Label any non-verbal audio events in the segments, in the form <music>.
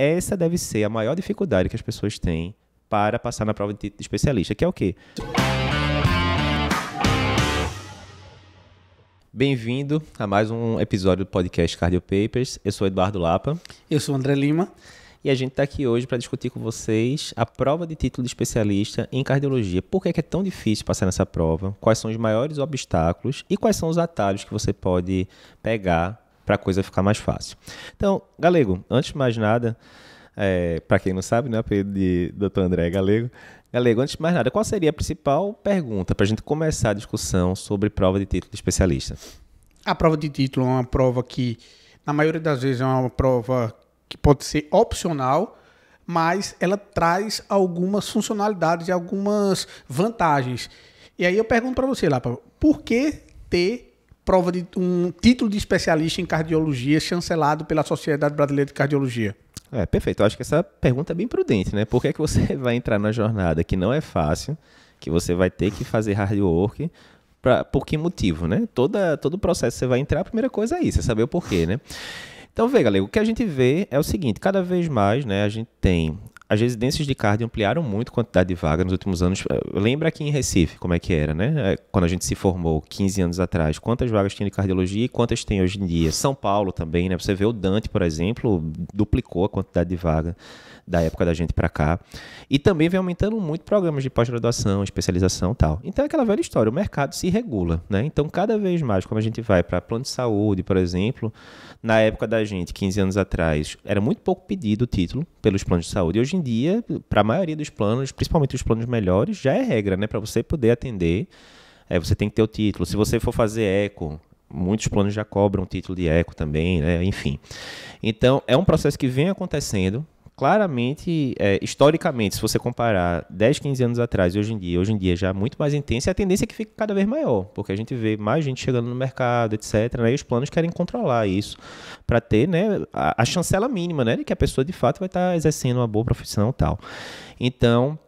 Essa deve ser a maior dificuldade que as pessoas têm para passar na prova de especialista, que é o quê? Bem-vindo a mais um episódio do podcast Cardio Papers. Eu sou Eduardo Lapa. Eu sou André Lima. E a gente está aqui hoje para discutir com vocês a prova de título de especialista em cardiologia. Por que é, que é tão difícil passar nessa prova? Quais são os maiores obstáculos e quais são os atalhos que você pode pegar para a coisa ficar mais fácil. Então, Galego, antes de mais nada, é, para quem não sabe, né, o apelido de Dr. André é Galego. Galego, antes de mais nada, qual seria a principal pergunta para a gente começar a discussão sobre prova de título de especialista? A prova de título é uma prova que, na maioria das vezes, é uma prova que pode ser opcional, mas ela traz algumas funcionalidades e algumas vantagens. E aí eu pergunto para você, Lapa, por que ter prova de um título de especialista em cardiologia chancelado pela Sociedade Brasileira de Cardiologia? É, perfeito. Eu acho que essa pergunta é bem prudente, né? Por que, é que você vai entrar na jornada que não é fácil, que você vai ter que fazer hard work, pra, por que motivo, né? Toda, todo o processo que você vai entrar, a primeira coisa é isso, é saber o porquê, né? Então, veja, galera, o que a gente vê é o seguinte, cada vez mais, né, a gente tem as residências de cardio ampliaram muito a quantidade de vagas nos últimos anos. Eh, lembra aqui em Recife como é que era, né? Eh, quando a gente se formou 15 anos atrás, quantas vagas tinha de cardiologia e quantas tem hoje em dia? São Paulo também, né? Você vê o Dante, por exemplo, duplicou a quantidade de vaga da época da gente para cá. E também vem aumentando muito programas de pós-graduação, especialização tal. Então é aquela velha história, o mercado se regula, né? Então cada vez mais, como a gente vai para plano de saúde, por exemplo, na época da gente, 15 anos atrás, era muito pouco pedido o título pelos planos de saúde. E hoje em dia, para a maioria dos planos, principalmente os planos melhores, já é regra, né? Para você poder atender, é, você tem que ter o título. Se você for fazer eco, muitos planos já cobram título de eco também, né? enfim. Então, é um processo que vem acontecendo, claramente, é, historicamente, se você comparar 10, 15 anos atrás e hoje em dia, hoje em dia já é muito mais intensa e a tendência é que fique cada vez maior, porque a gente vê mais gente chegando no mercado, etc. Né? E os planos querem controlar isso para ter né, a, a, chancela mínima né, de que a pessoa de fato vai estar tá exercendo uma boa profissão e tal. Então,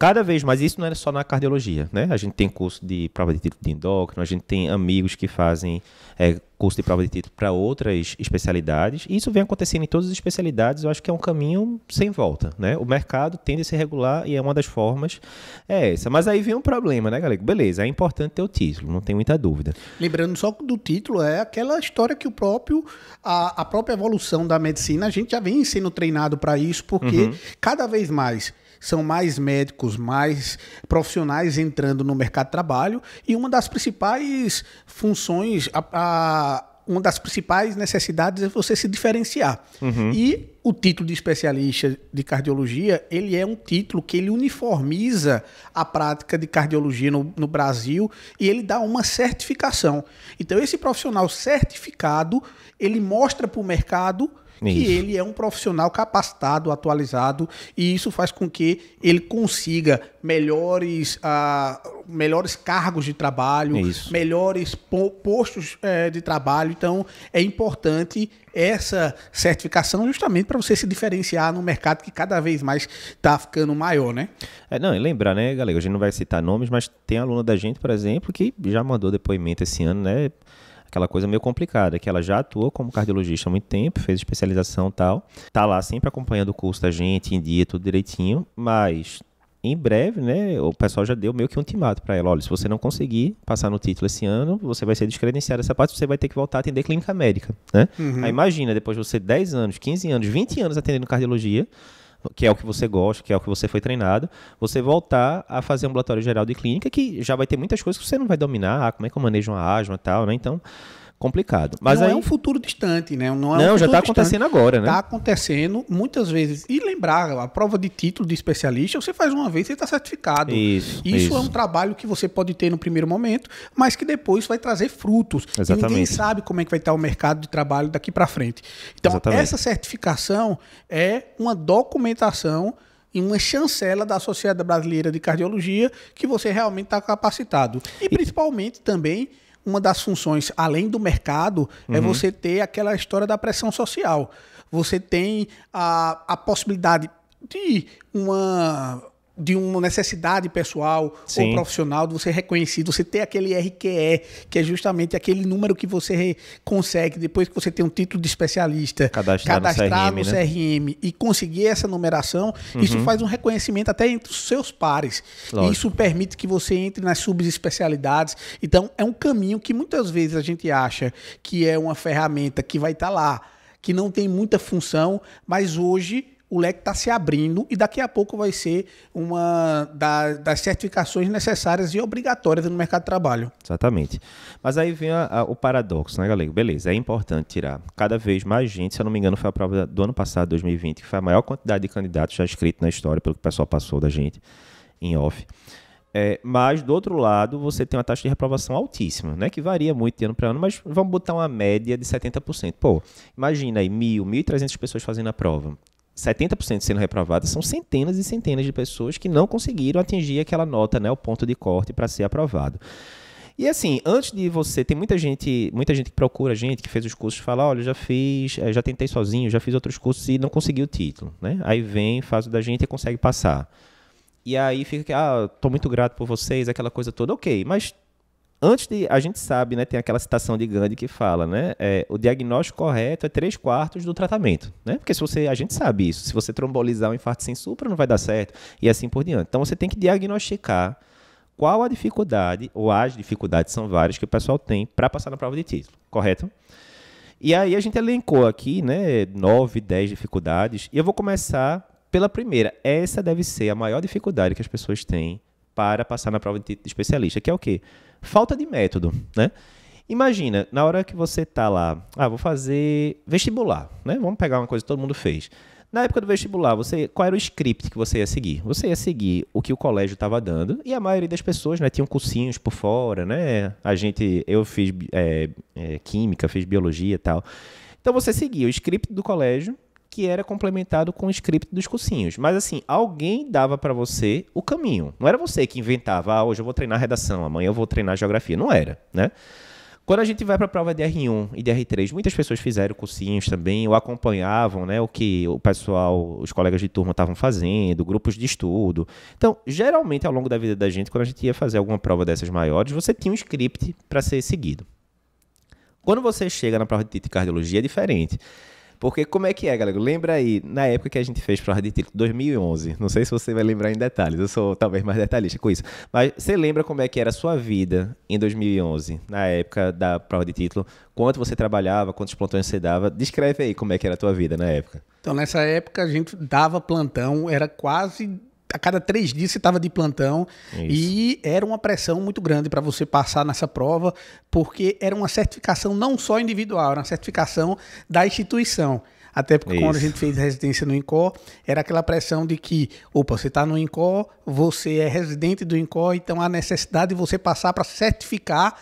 Cada vez mais, isso não é só na cardiologia, né? A gente tem curso de prova de título de endócrino, a gente tem amigos que fazem é, curso de prova de título para outras especialidades. E isso vem acontecendo em todas as especialidades, eu acho que é um caminho sem volta, né? O mercado tende a se regular e é uma das formas é essa. Mas aí vem um problema, né, galera? Beleza, é importante ter o título, não tem muita dúvida. Lembrando só do título, é aquela história que o próprio a, a própria evolução da medicina, a gente já vem sendo treinado para isso, porque uhum. cada vez mais são mais médicos, mais profissionais entrando no mercado de trabalho e uma das principais funções, a, a, uma das principais necessidades é você se diferenciar. Uhum. E o título de especialista de cardiologia, ele é um título que ele uniformiza a prática de cardiologia no, no Brasil e ele dá uma certificação. Então, esse profissional certificado, ele mostra para o mercado que ele é um profissional capacitado, atualizado, e isso faz com que ele consiga melhores, ah, melhores cargos de trabalho, isso. melhores postos eh, de trabalho. Então, é importante essa certificação justamente para você se diferenciar no mercado que cada vez mais está ficando maior, né? É, não, e lembrar, né, galera, a gente não vai citar nomes, mas tem aluno da gente, por exemplo, que já mandou depoimento esse ano, né? aquela coisa meio complicada, que ela já atua como cardiologista há muito tempo, fez especialização e tal, tá lá sempre acompanhando o curso da gente, em dia, tudo direitinho, mas em breve, né, o pessoal já deu meio que um ultimato para ela, olha, se você não conseguir passar no título esse ano, você vai ser descredenciado essa parte, você vai ter que voltar a atender clínica médica, né? Uhum. Aí imagina, depois de você 10 anos, 15 anos, 20 anos atendendo cardiologia, que é o que você gosta, que é o que você foi treinado, você voltar a fazer ambulatório geral de clínica, que já vai ter muitas coisas que você não vai dominar, ah, como é que eu manejo uma asma e tal, né? Então, complicado. Mas não é aí... é um futuro distante, né? Não, é não um já está acontecendo agora, né? Está acontecendo muitas vezes. E lembrar, a prova de título de especialista, você faz uma vez, você está certificado. Isso, isso, é isso. é um trabalho que você pode ter no primeiro momento, mas que depois vai trazer frutos. Exatamente. E ninguém sabe como é que vai estar o mercado de trabalho daqui para frente. Então, Exatamente. essa certificação é uma documentação e uma chancela da Sociedade Brasileira de Cardiologia que você realmente está capacitado. E, e principalmente também uma das funções, além do mercado, é uhum. é você ter aquela história da pressão social. Você tem a, a possibilidade de uma de uma necessidade pessoal Sim. ou profissional de você reconhecido, você ter aquele RQE, que é justamente aquele número que você consegue depois que você tem um título de especialista, cadastrar, no, CRM, no CRM né? e conseguir essa numeração, uhum. isso faz um reconhecimento até entre os seus pares. Lógico. Isso permite que você entre nas subespecialidades. Então, é um caminho que muitas vezes a gente acha que é uma ferramenta que vai estar tá lá, que não tem muita função, mas hoje o leque está se abrindo e daqui a pouco vai ser uma da, das certificações necessárias e obrigatórias no mercado de trabalho. Exatamente. Mas aí vem a, a, o paradoxo, né, galera? Beleza, é importante tirar cada vez mais gente, se eu não me engano, foi a prova do ano passado, 2020, que foi a maior quantidade de candidatos já escrito na história, pelo que o pessoal passou da gente em off. É, mas, do outro lado, você tem uma taxa de reprovação altíssima, né? Que varia muito de ano para ano, mas vamos botar uma média de 70%. Pô, imagina aí, mil, 1.300 pessoas fazendo a prova. 70% sendo reprovadas, são centenas e centenas de pessoas que não conseguiram atingir aquela nota, né, o ponto de corte para ser aprovado. E assim, antes de você, tem muita gente, muita gente que procura a gente que fez os cursos, fala, olha, já fiz, eh, já tentei sozinho, já fiz outros cursos e não consegui o título, né? Aí vem, faz o da gente e consegue passar. E aí fica que, ah, tô muito grato por vocês, aquela coisa toda, ok, mas antes de. A gente sabe, né? Tem aquela citação de Gandhi que fala, né? É, o diagnóstico correto é três quartos do tratamento, né? Porque se você. A gente sabe isso. Se você trombolizar um infarto sem supra, não vai dar certo. E assim por diante. Então você tem que diagnosticar qual a dificuldade, ou as dificuldades são várias, que o pessoal tem para passar na prova de título, correto? E aí a gente elencou aqui, né? Nove, dez dificuldades. E eu vou começar pela primeira. Essa deve ser a maior dificuldade que as pessoas têm para passar na prova de especialista, que é o quê? Falta de método, né? Imagina, na hora que você tá lá, ah, vou fazer vestibular, né? Vamos pegar uma coisa que todo mundo fez. Na época do vestibular, você, qual era o script que você ia seguir? Você ia seguir o que o colégio estava dando, e a maioria das pessoas, né, tinham cursinhos por fora, né? A gente, eu fiz é, é, química, fiz biologia e tal. Então você seguia o script do colégio que era complementado com o script dos cursinhos. Mas assim, alguém dava para você o caminho. Não era você que inventava, ah, hoje eu vou treinar redação, amanhã eu vou treinar geografia. Não era, né? Quando a gente vai para a prova de R1 e de R3, muitas pessoas fizeram cursinhos também, ou acompanhavam né, o que o pessoal, os colegas de turma estavam fazendo, grupos de estudo. Então, geralmente, ao longo da vida da gente, quando a gente ia fazer alguma prova dessas maiores, você tinha um script para ser seguido. Quando você chega na prova de cardiologia, é diferente. Porque como é que é, galera? Lembra aí, na época que a gente fez prova de título, 2011, não sei se você vai lembrar em detalhes, eu sou talvez mais detalhista com isso, mas você lembra como é que era a sua vida em 2011, na época da prova de título? Quanto você trabalhava, quantos plantões você dava? Descreve aí como é que era a tua vida na época. Então, nessa época, a gente dava plantão, era quase a cada três dias você estava de plantão é Isso. e era uma pressão muito grande para você passar nessa prova, porque era uma certificação não só individual, era uma certificação da instituição. Até porque Isso. quando a gente fez residência no Incor era aquela pressão de que, opa, você está no Incor você é residente do Incor então há necessidade de você passar para certificar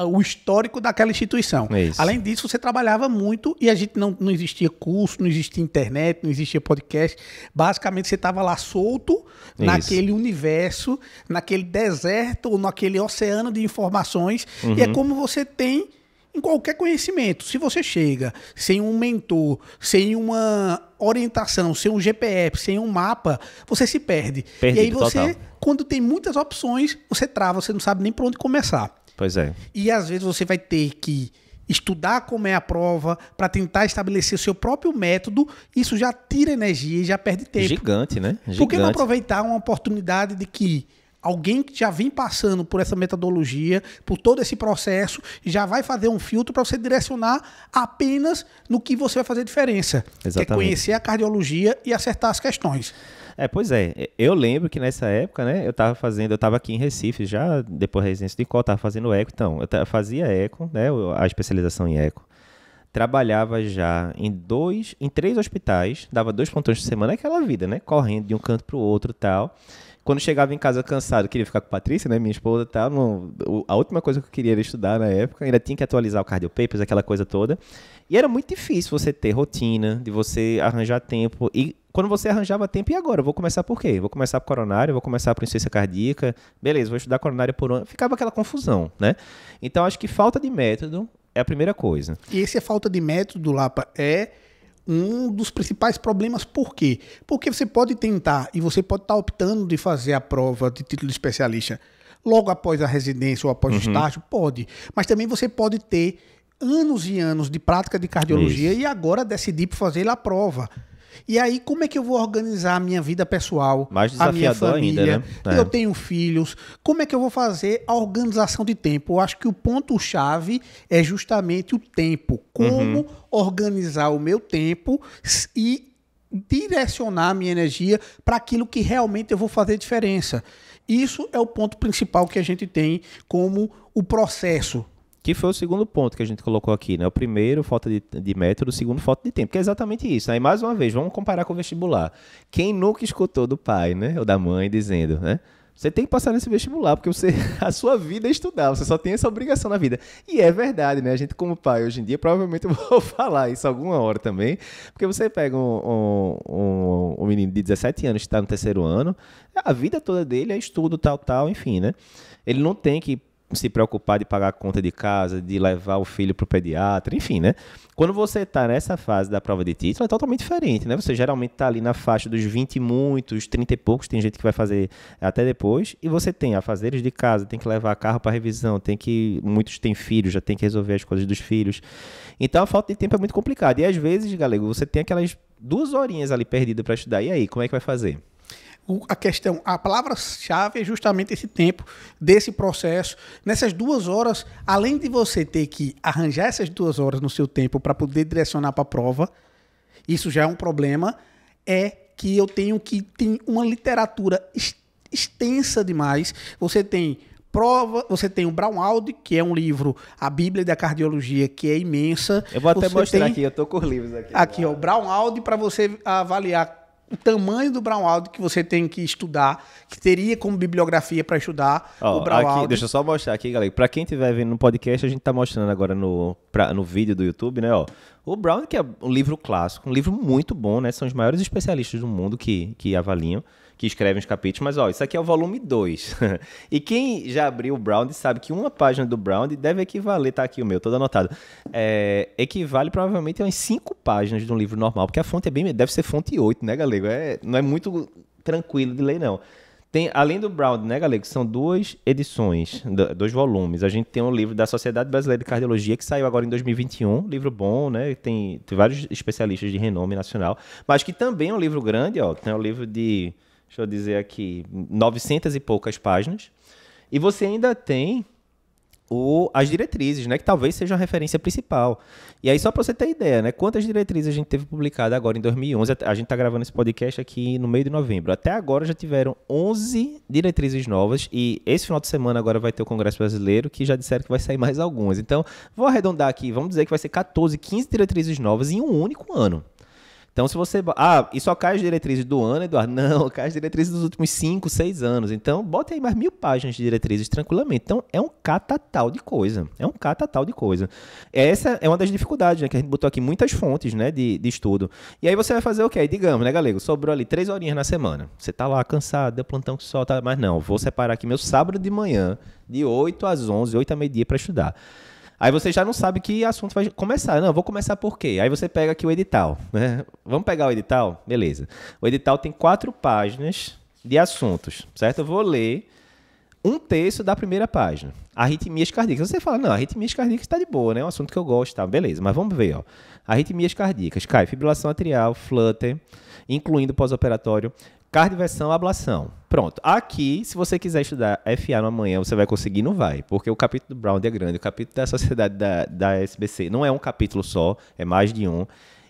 o histórico daquela instituição. É isso. Além disso, você trabalhava muito e a gente não, não existia curso, não existia internet, não existia podcast. Basicamente, você estava lá solto Isso. naquele universo, naquele deserto ou naquele oceano de informações. Uhum. E é uhum. como você tem em qualquer conhecimento. Se você chega sem um mentor, sem uma orientação, sem um GPF, sem um mapa, você se perde. Perdido, e aí você, total. quando tem muitas opções, você trava, você não sabe nem por onde começar. Pois é. E às vezes você vai ter que estudar como é a prova para tentar estabelecer o seu próprio método. Isso já tira energia e já perde tempo. Gigante, né? Gigante. Por que não aproveitar uma oportunidade de que alguém que já vem passando por essa metodologia, por todo esse processo, já vai fazer um filtro para você direcionar apenas no que você vai fazer diferença. Exatamente. Que é conhecer a cardiologia e acertar as questões. É, pois é. Eu lembro que nessa época, né, eu estava fazendo, eu estava aqui em Recife já, depois da residência de qual, tava fazendo eco, então, eu fazia eco, né, a especialização em eco. Trabalhava já em dois, em três hospitais, dava dois pontões por semana, aquela vida, né, correndo de um canto para o outro, tal. Quando chegava em casa cansado, queria ficar com a Patrícia, né, minha esposa, tal, a última coisa que eu queria era estudar na época, ainda tinha que atualizar o cardio papers, aquela coisa toda. E era muito difícil você ter rotina, de você arranjar tempo e quando você arranjava tempo, e agora? Eu vou começar por quê? Vou começar por coronário, vou começar por insuficiência cardíaca, beleza, vou estudar coronária por ano. Ficava aquela confusão, né? Então, acho que falta de método é a primeira coisa. E essa falta de método, Lapa, é um dos principais problemas. Por quê? Porque você pode tentar e você pode estar tá optando de fazer a prova de título de especialista logo após a residência ou após uhum. o estágio? Pode. Mas também você pode ter anos e anos de prática de cardiologia Isso. e agora decidir fazer a prova. E aí, como é que eu vou organizar a minha vida pessoal? Mais minha família, ainda, né? É. Eu tenho filhos. Como é que eu vou fazer a organização de tempo? Eu acho que o ponto-chave é justamente o tempo. Como uhum. organizar o meu tempo e direcionar a minha energia para aquilo que realmente eu vou fazer diferença. Isso é o ponto principal que a gente tem como o processo que foi o segundo ponto que a gente colocou aqui, né? O primeiro, falta de, de método, o segundo, falta de tempo, que é exatamente isso. Aí, mais uma vez, vamos comparar com o vestibular. Quem nunca escutou do pai, né? Ou da mãe dizendo, né? Você tem que passar nesse vestibular, porque você, <laughs> a sua vida é estudar, você só tem essa obrigação na vida. E é verdade, né? A gente, como pai, hoje em dia, provavelmente <laughs> eu vou falar isso alguma hora também, porque você pega um, um, um menino de 17 anos que está no terceiro ano, a vida toda dele é estudo, tal, tal, enfim, né? Ele não tem que se preocupar de pagar a conta de casa, de levar o filho para o pediatra, enfim, né? Quando você está nessa fase da prova de título, é totalmente diferente, né? Você geralmente está ali na faixa dos 20 e muitos, 30 e poucos, tem gente que vai fazer até depois, e você tem afazeres de casa, tem que levar carro para revisão, tem que... Muitos têm filhos, já tem que resolver as coisas dos filhos. Então, a falta de tempo é muito complicada. E às vezes, galego, você tem aquelas duas horinhas ali perdidas para estudar, e aí, como é que vai fazer? a questão, a palavra-chave é justamente esse tempo desse processo. Nessas duas horas, além de você ter que arranjar essas duas horas no seu tempo para poder direcionar para a prova, isso já é um problema, é que eu tenho que tem uma literatura extensa demais. Você tem prova, você tem o Brownald, que é um livro, a Bíblia da Cardiologia, que é imensa. Eu vou até você mostrar tem... aqui, eu tô com os livros aqui. Aqui, ó, o Brownald para você avaliar o tamanho do Aldo que você tem que estudar, que teria como bibliografia para estudar oh, o Brown Aqui, deixa eu só mostrar aqui, galera. Para quem estiver vendo no podcast, a gente está mostrando agora no, pra, no vídeo do YouTube, né? Ó, o Brown, que é um livro clássico, um livro muito bom, né? São os maiores especialistas do mundo que, que avaliam que escrevem os capítulos, mas ó, isso aqui é o volume 2. <laughs> e quem já abriu o Brown sabe que uma página do Brown deve equivaler, tá aqui o meu, todo anotado, é, equivale provavelmente a umas 5 páginas de um livro normal, porque a fonte é bem, deve ser fonte 8, né, galego? É, não é muito tranquilo de ler, não. Tem, além do Brown, né, Galego? São duas edições, dois volumes. A gente tem um livro da Sociedade Brasileira de Cardiologia, que saiu agora em 2021, livro bom, né? Tem, tem vários especialistas de renome nacional, mas que também é um livro grande, ó. Tem um livro de deixa eu dizer aqui, 900 e poucas páginas. E você ainda tem o, as diretrizes, né? Que talvez seja a referência principal. E aí, só para você ter ideia, né? Quantas diretrizes a gente teve publicada agora em 2011? A gente está gravando esse podcast aqui no meio de novembro. Até agora já tiveram 11 diretrizes novas e esse final de semana agora vai ter o Congresso Brasileiro que já disseram que vai sair mais algumas. Então, vou arredondar aqui, vamos dizer que vai ser 14, 15 diretrizes novas em um único ano. Então, se você. Ah, e só cai as diretrizes do ano, Eduardo? <laughs> Não, cai as diretrizes dos últimos 5, 6 anos. Então, bota aí mais mil páginas de diretrizes tranquilamente. Então, é um catatal de coisa. É um catatal de coisa. Essa é uma das dificuldades, né? Que a gente botou aqui muitas fontes, né? De, de estudo. E aí você vai fazer o okay, quê? Digamos, né, galego? Sobrou ali três horinhas na semana. Você tá lá cansado, deu é plantão que solta. Mas não, vou separar aqui meu sábado de manhã, de 8 às 11, 8 à meia dia para estudar. Aí você já não sabe que assunto vai começar. Não, vou começar por quê? Aí você pega aqui o edital. Né? Vamos pegar o edital? Beleza. O edital tem quatro páginas de assuntos, certo? Eu vou ler um terço da primeira página. Arritmias cardíacas. Você fala, não, arritmias cardíacas está de boa, né? É um assunto que eu gosto, tá? Beleza, mas vamos ver, ó. Arritmias cardíacas. Cai, fibrilação atrial, flutter, incluindo pós-operatório, Cardioversão, ablação. Pronto. Aqui, se você quiser estudar FA no amanhã, você vai conseguir, não vai. Porque o capítulo do Brown é grande, o capítulo da sociedade da, da SBC não é um capítulo só, é mais de um.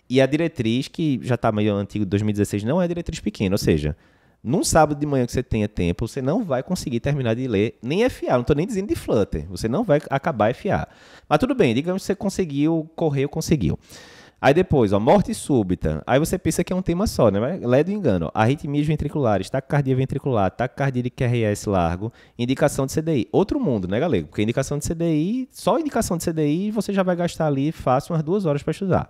E a diretriz, que já está meio antigo, 2016, não é diretriz pequena, ou seja, num sábado de manhã que você tenha tempo, você não vai conseguir terminar de ler nem FA, não estou nem dizendo de Flutter, você não vai acabar FA. Mas tudo bem, digamos que você conseguiu correr, conseguiu. Aí depois, ó, morte súbita. Aí você pensa que é um tema só, né? lé do engano. Arritmias ventriculares, taquicardia ventricular, taquicardia de QRS largo, indicação de CDI. Outro mundo, né, galego? Porque indicação de CDI, só indicação de CDI você já vai gastar ali fácil umas duas horas para estudar.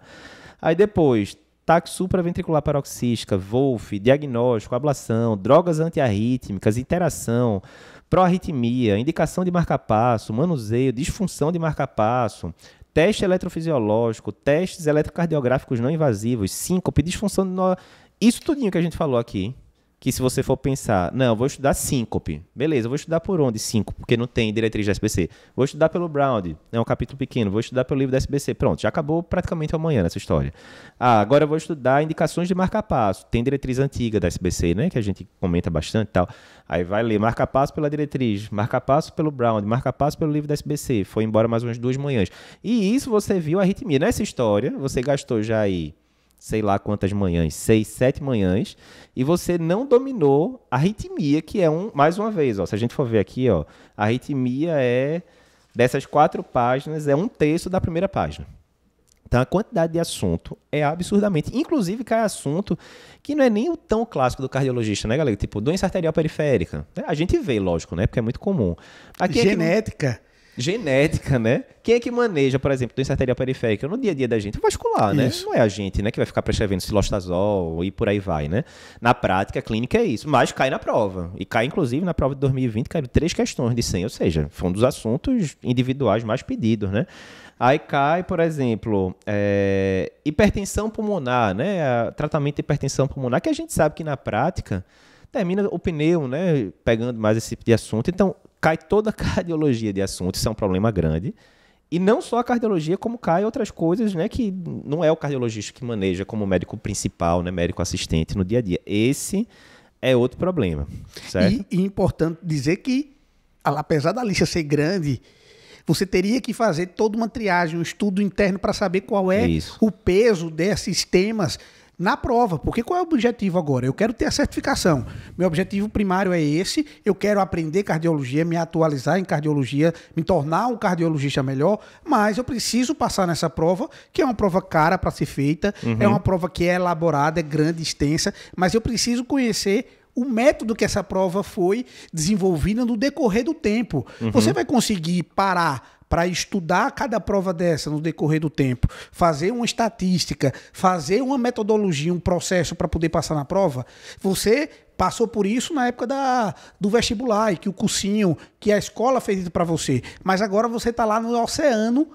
Aí depois, taque supraventricular paroxística, Wolff, diagnóstico, ablação, drogas antiarrítmicas, interação, proarritmia, indicação de marca-passo, manuseio, disfunção de marca-passo teste eletrofisiológico, testes eletrocardiográficos não invasivos, síncope, disfunção. Isso tudinho que a gente falou aqui que se você for pensar, não, vou estudar síncope. Beleza, vou estudar por onde síncope? Porque não tem diretriz da SBC. Vou estudar pelo Brown, é um capítulo pequeno. Vou estudar pelo livro da SBC. Pronto, já acabou praticamente amanhã nessa história. Ah, agora eu vou estudar indicações de marca-passo. Tem diretriz antiga da SBC, né? Que a gente comenta bastante e tal. Aí vai ler marca-passo pela diretriz, marca-passo pelo Brown, marca-passo pelo livro da SBC. Foi embora mais umas duas manhãs. E isso você viu a arritmia. Nessa história, você gastou já aí sei lá quantas manhãs, seis, sete manhãs, e você não dominou a ritmia, que é um, mais uma vez, ó, se a gente for ver aqui, ó, a ritmia é dessas quatro páginas é um terço da primeira página. Então a quantidade de assunto é absurdamente. Inclusive, cai assunto que não é nem o tão clássico do cardiologista, né, galera? Tipo, doença arterial periférica. A gente vê, lógico, né? Porque é muito comum. Aqui, é Genética. Aqui genética, né? Quem é que maneja, por exemplo, doença arterial periférica no dia a dia da gente? O vascular, né? Isso. Não é a gente, né, que vai ficar prescrevendo silostazol e por aí vai, né? Na prática clínica é isso, mas cai na prova. E cai inclusive na prova de 2020, caiu três questões de 100, ou seja, foi um dos assuntos individuais mais pedidos, né? Aí cai, por exemplo, é, hipertensão pulmonar, né? Tratamento de hipertensão pulmonar, que a gente sabe que na prática termina o pneu, né? Pegando mais esse tipo de assunto. Então, cai toda a <laughs> cardiologia de assuntos isso é um problema grande. E não só a cardiologia, como cai outras coisas, né? Que não é o cardiologista que maneja como médico principal, né? Médico assistente no dia a dia. Esse é outro problema, certo? E, e importante dizer que, apesar da lista ser grande, você teria que fazer toda uma triagem, um estudo interno para saber qual é Isso. o peso desses temas na prova. Porque qual é o objetivo agora? Eu quero ter a certificação. Meu objetivo primário é esse. Eu quero aprender cardiologia, me atualizar em cardiologia, me tornar um cardiologista melhor. Mas eu preciso passar nessa prova, que é uma prova cara para ser feita, uhum. é uma prova que é elaborada, é grande, extensa. Mas eu preciso conhecer o método que essa prova foi desenvolvida no decorrer do tempo. Uhum. Você vai conseguir parar para estudar cada prova dessa no decorrer do tempo, fazer uma estatística, fazer uma metodologia, um processo para poder passar na prova, você passou por isso na época da, do vestibular e que o cursinho, que a escola fez isso para você. Mas agora você está lá no oceano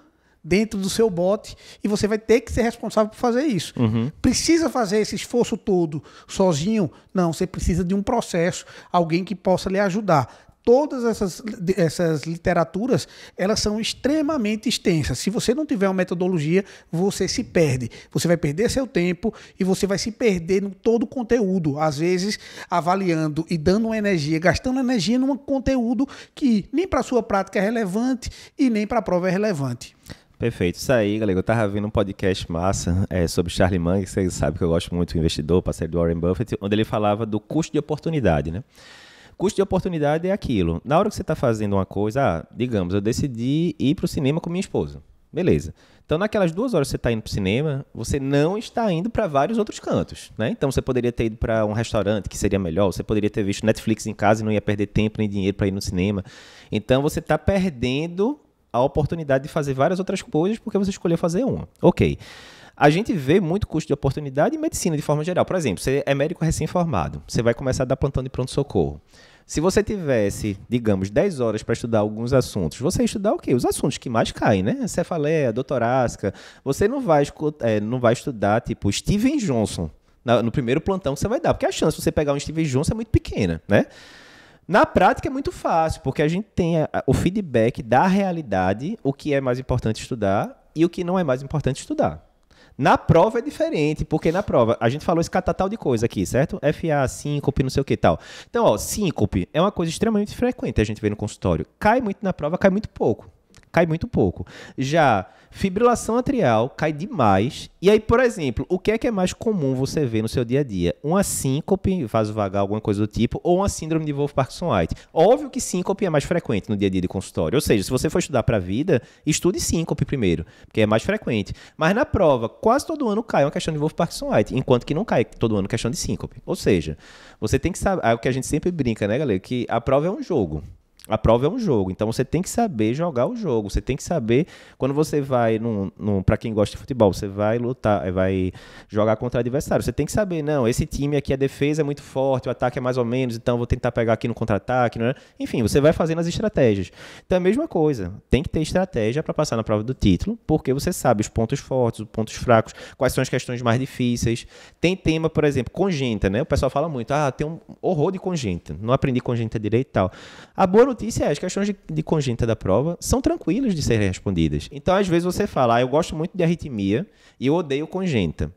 dentro do seu bote e você vai ter que ser responsável por fazer isso. Uhum. Precisa fazer esse esforço todo sozinho? Não, você precisa de um processo, alguém que possa lhe ajudar todas essas, essas literaturas, elas são extremamente extensas. Se você não tiver uma metodologia, você se perde. Você vai perder seu tempo e você vai se perder no todo o conteúdo. Às vezes, avaliando e dando energia, gastando energia num conteúdo que nem para sua prática é relevante e nem para a prova é relevante. Perfeito, isso aí, galera. Eu tava vendo um podcast massa é, sobre Charlie Munger, que vocês sabem que eu gosto muito do investidor, parceiro do Warren Buffett, onde ele falava do custo de oportunidade, né? Custo de oportunidade é aquilo. Na hora que você está fazendo uma coisa, ah, digamos, eu decidi ir para o cinema com minha esposa. Beleza. Então, naquelas duas horas que você está indo para o cinema, você não está indo para vários outros cantos, né? Então, você poderia ter ido para um restaurante, que seria melhor. Você poderia ter visto Netflix em casa e não ia perder tempo nem dinheiro para ir no cinema. Então, você está perdendo a oportunidade de fazer várias outras coisas porque você escolheu fazer uma. Ok. A gente vê muito custo de oportunidade em medicina de forma geral. Por exemplo, você é médico recém-formado, você vai começar a dar plantão de pronto-socorro. Se você tivesse, digamos, 10 horas para estudar alguns assuntos, você ia estudar o quê? Os assuntos que mais caem, né? Cefaleia, doutorasca. Você não vai, é, não vai estudar, tipo, Steven Johnson na, no primeiro plantão que você vai dar, porque a chance de você pegar um Steven Johnson é muito pequena, né? Na prática é muito fácil, porque a gente tem a, o feedback da realidade, o que é mais importante estudar e o que não é mais importante estudar. Na prova é diferente, porque na prova a gente falou esse catatal de coisa aqui, certo? FA, síncope, não sei o que e tal. Então, ó, síncope é uma coisa extremamente frequente a gente vê no consultório. Cai muito na prova, cai muito pouco cai muito pouco. Já fibrilação atrial cai demais. E aí, por exemplo, o que é que é mais comum você ver no seu dia a dia? Uma síncope vagar, alguma coisa do tipo, ou uma síndrome de Wolff-Parkinson-White. Óbvio que síncope é mais frequente no dia a dia de consultório. Ou seja, se você for estudar para a vida, estude síncope primeiro, porque é mais frequente. Mas na prova, quase todo ano cai uma questão de Wolff-Parkinson-White, enquanto que não cai todo ano questão de síncope. Ou seja, você tem que saber, é o que a gente sempre brinca, né, galera, que a prova é um jogo. A prova é um jogo, então você tem que saber jogar o jogo. Você tem que saber quando você vai num, para quem gosta de futebol, você vai lutar, eh, vai jogar contra adversário. Você tem que saber, não, esse time aqui a defesa é muito forte, o ataque é mais ou menos, então vou tentar pegar aqui no contra-ataque, né? Enfim, você vai fazendo as estratégias. Então é a mesma coisa. Tem que ter estratégia para passar na prova do título, porque você sabe os pontos fortes, os pontos fracos, quais são as questões mais difíceis. Tem tema, por exemplo, congenta, né? O pessoal fala muito, ah, tem um horror de congenta, Não aprendi congenta direito e tal. A boa notícia é as questões de, de congênita da prova são tranquilas de serem respondidas. Então, às vezes, você fala, ah, eu gosto muito de arritmia e eu odeio congênita.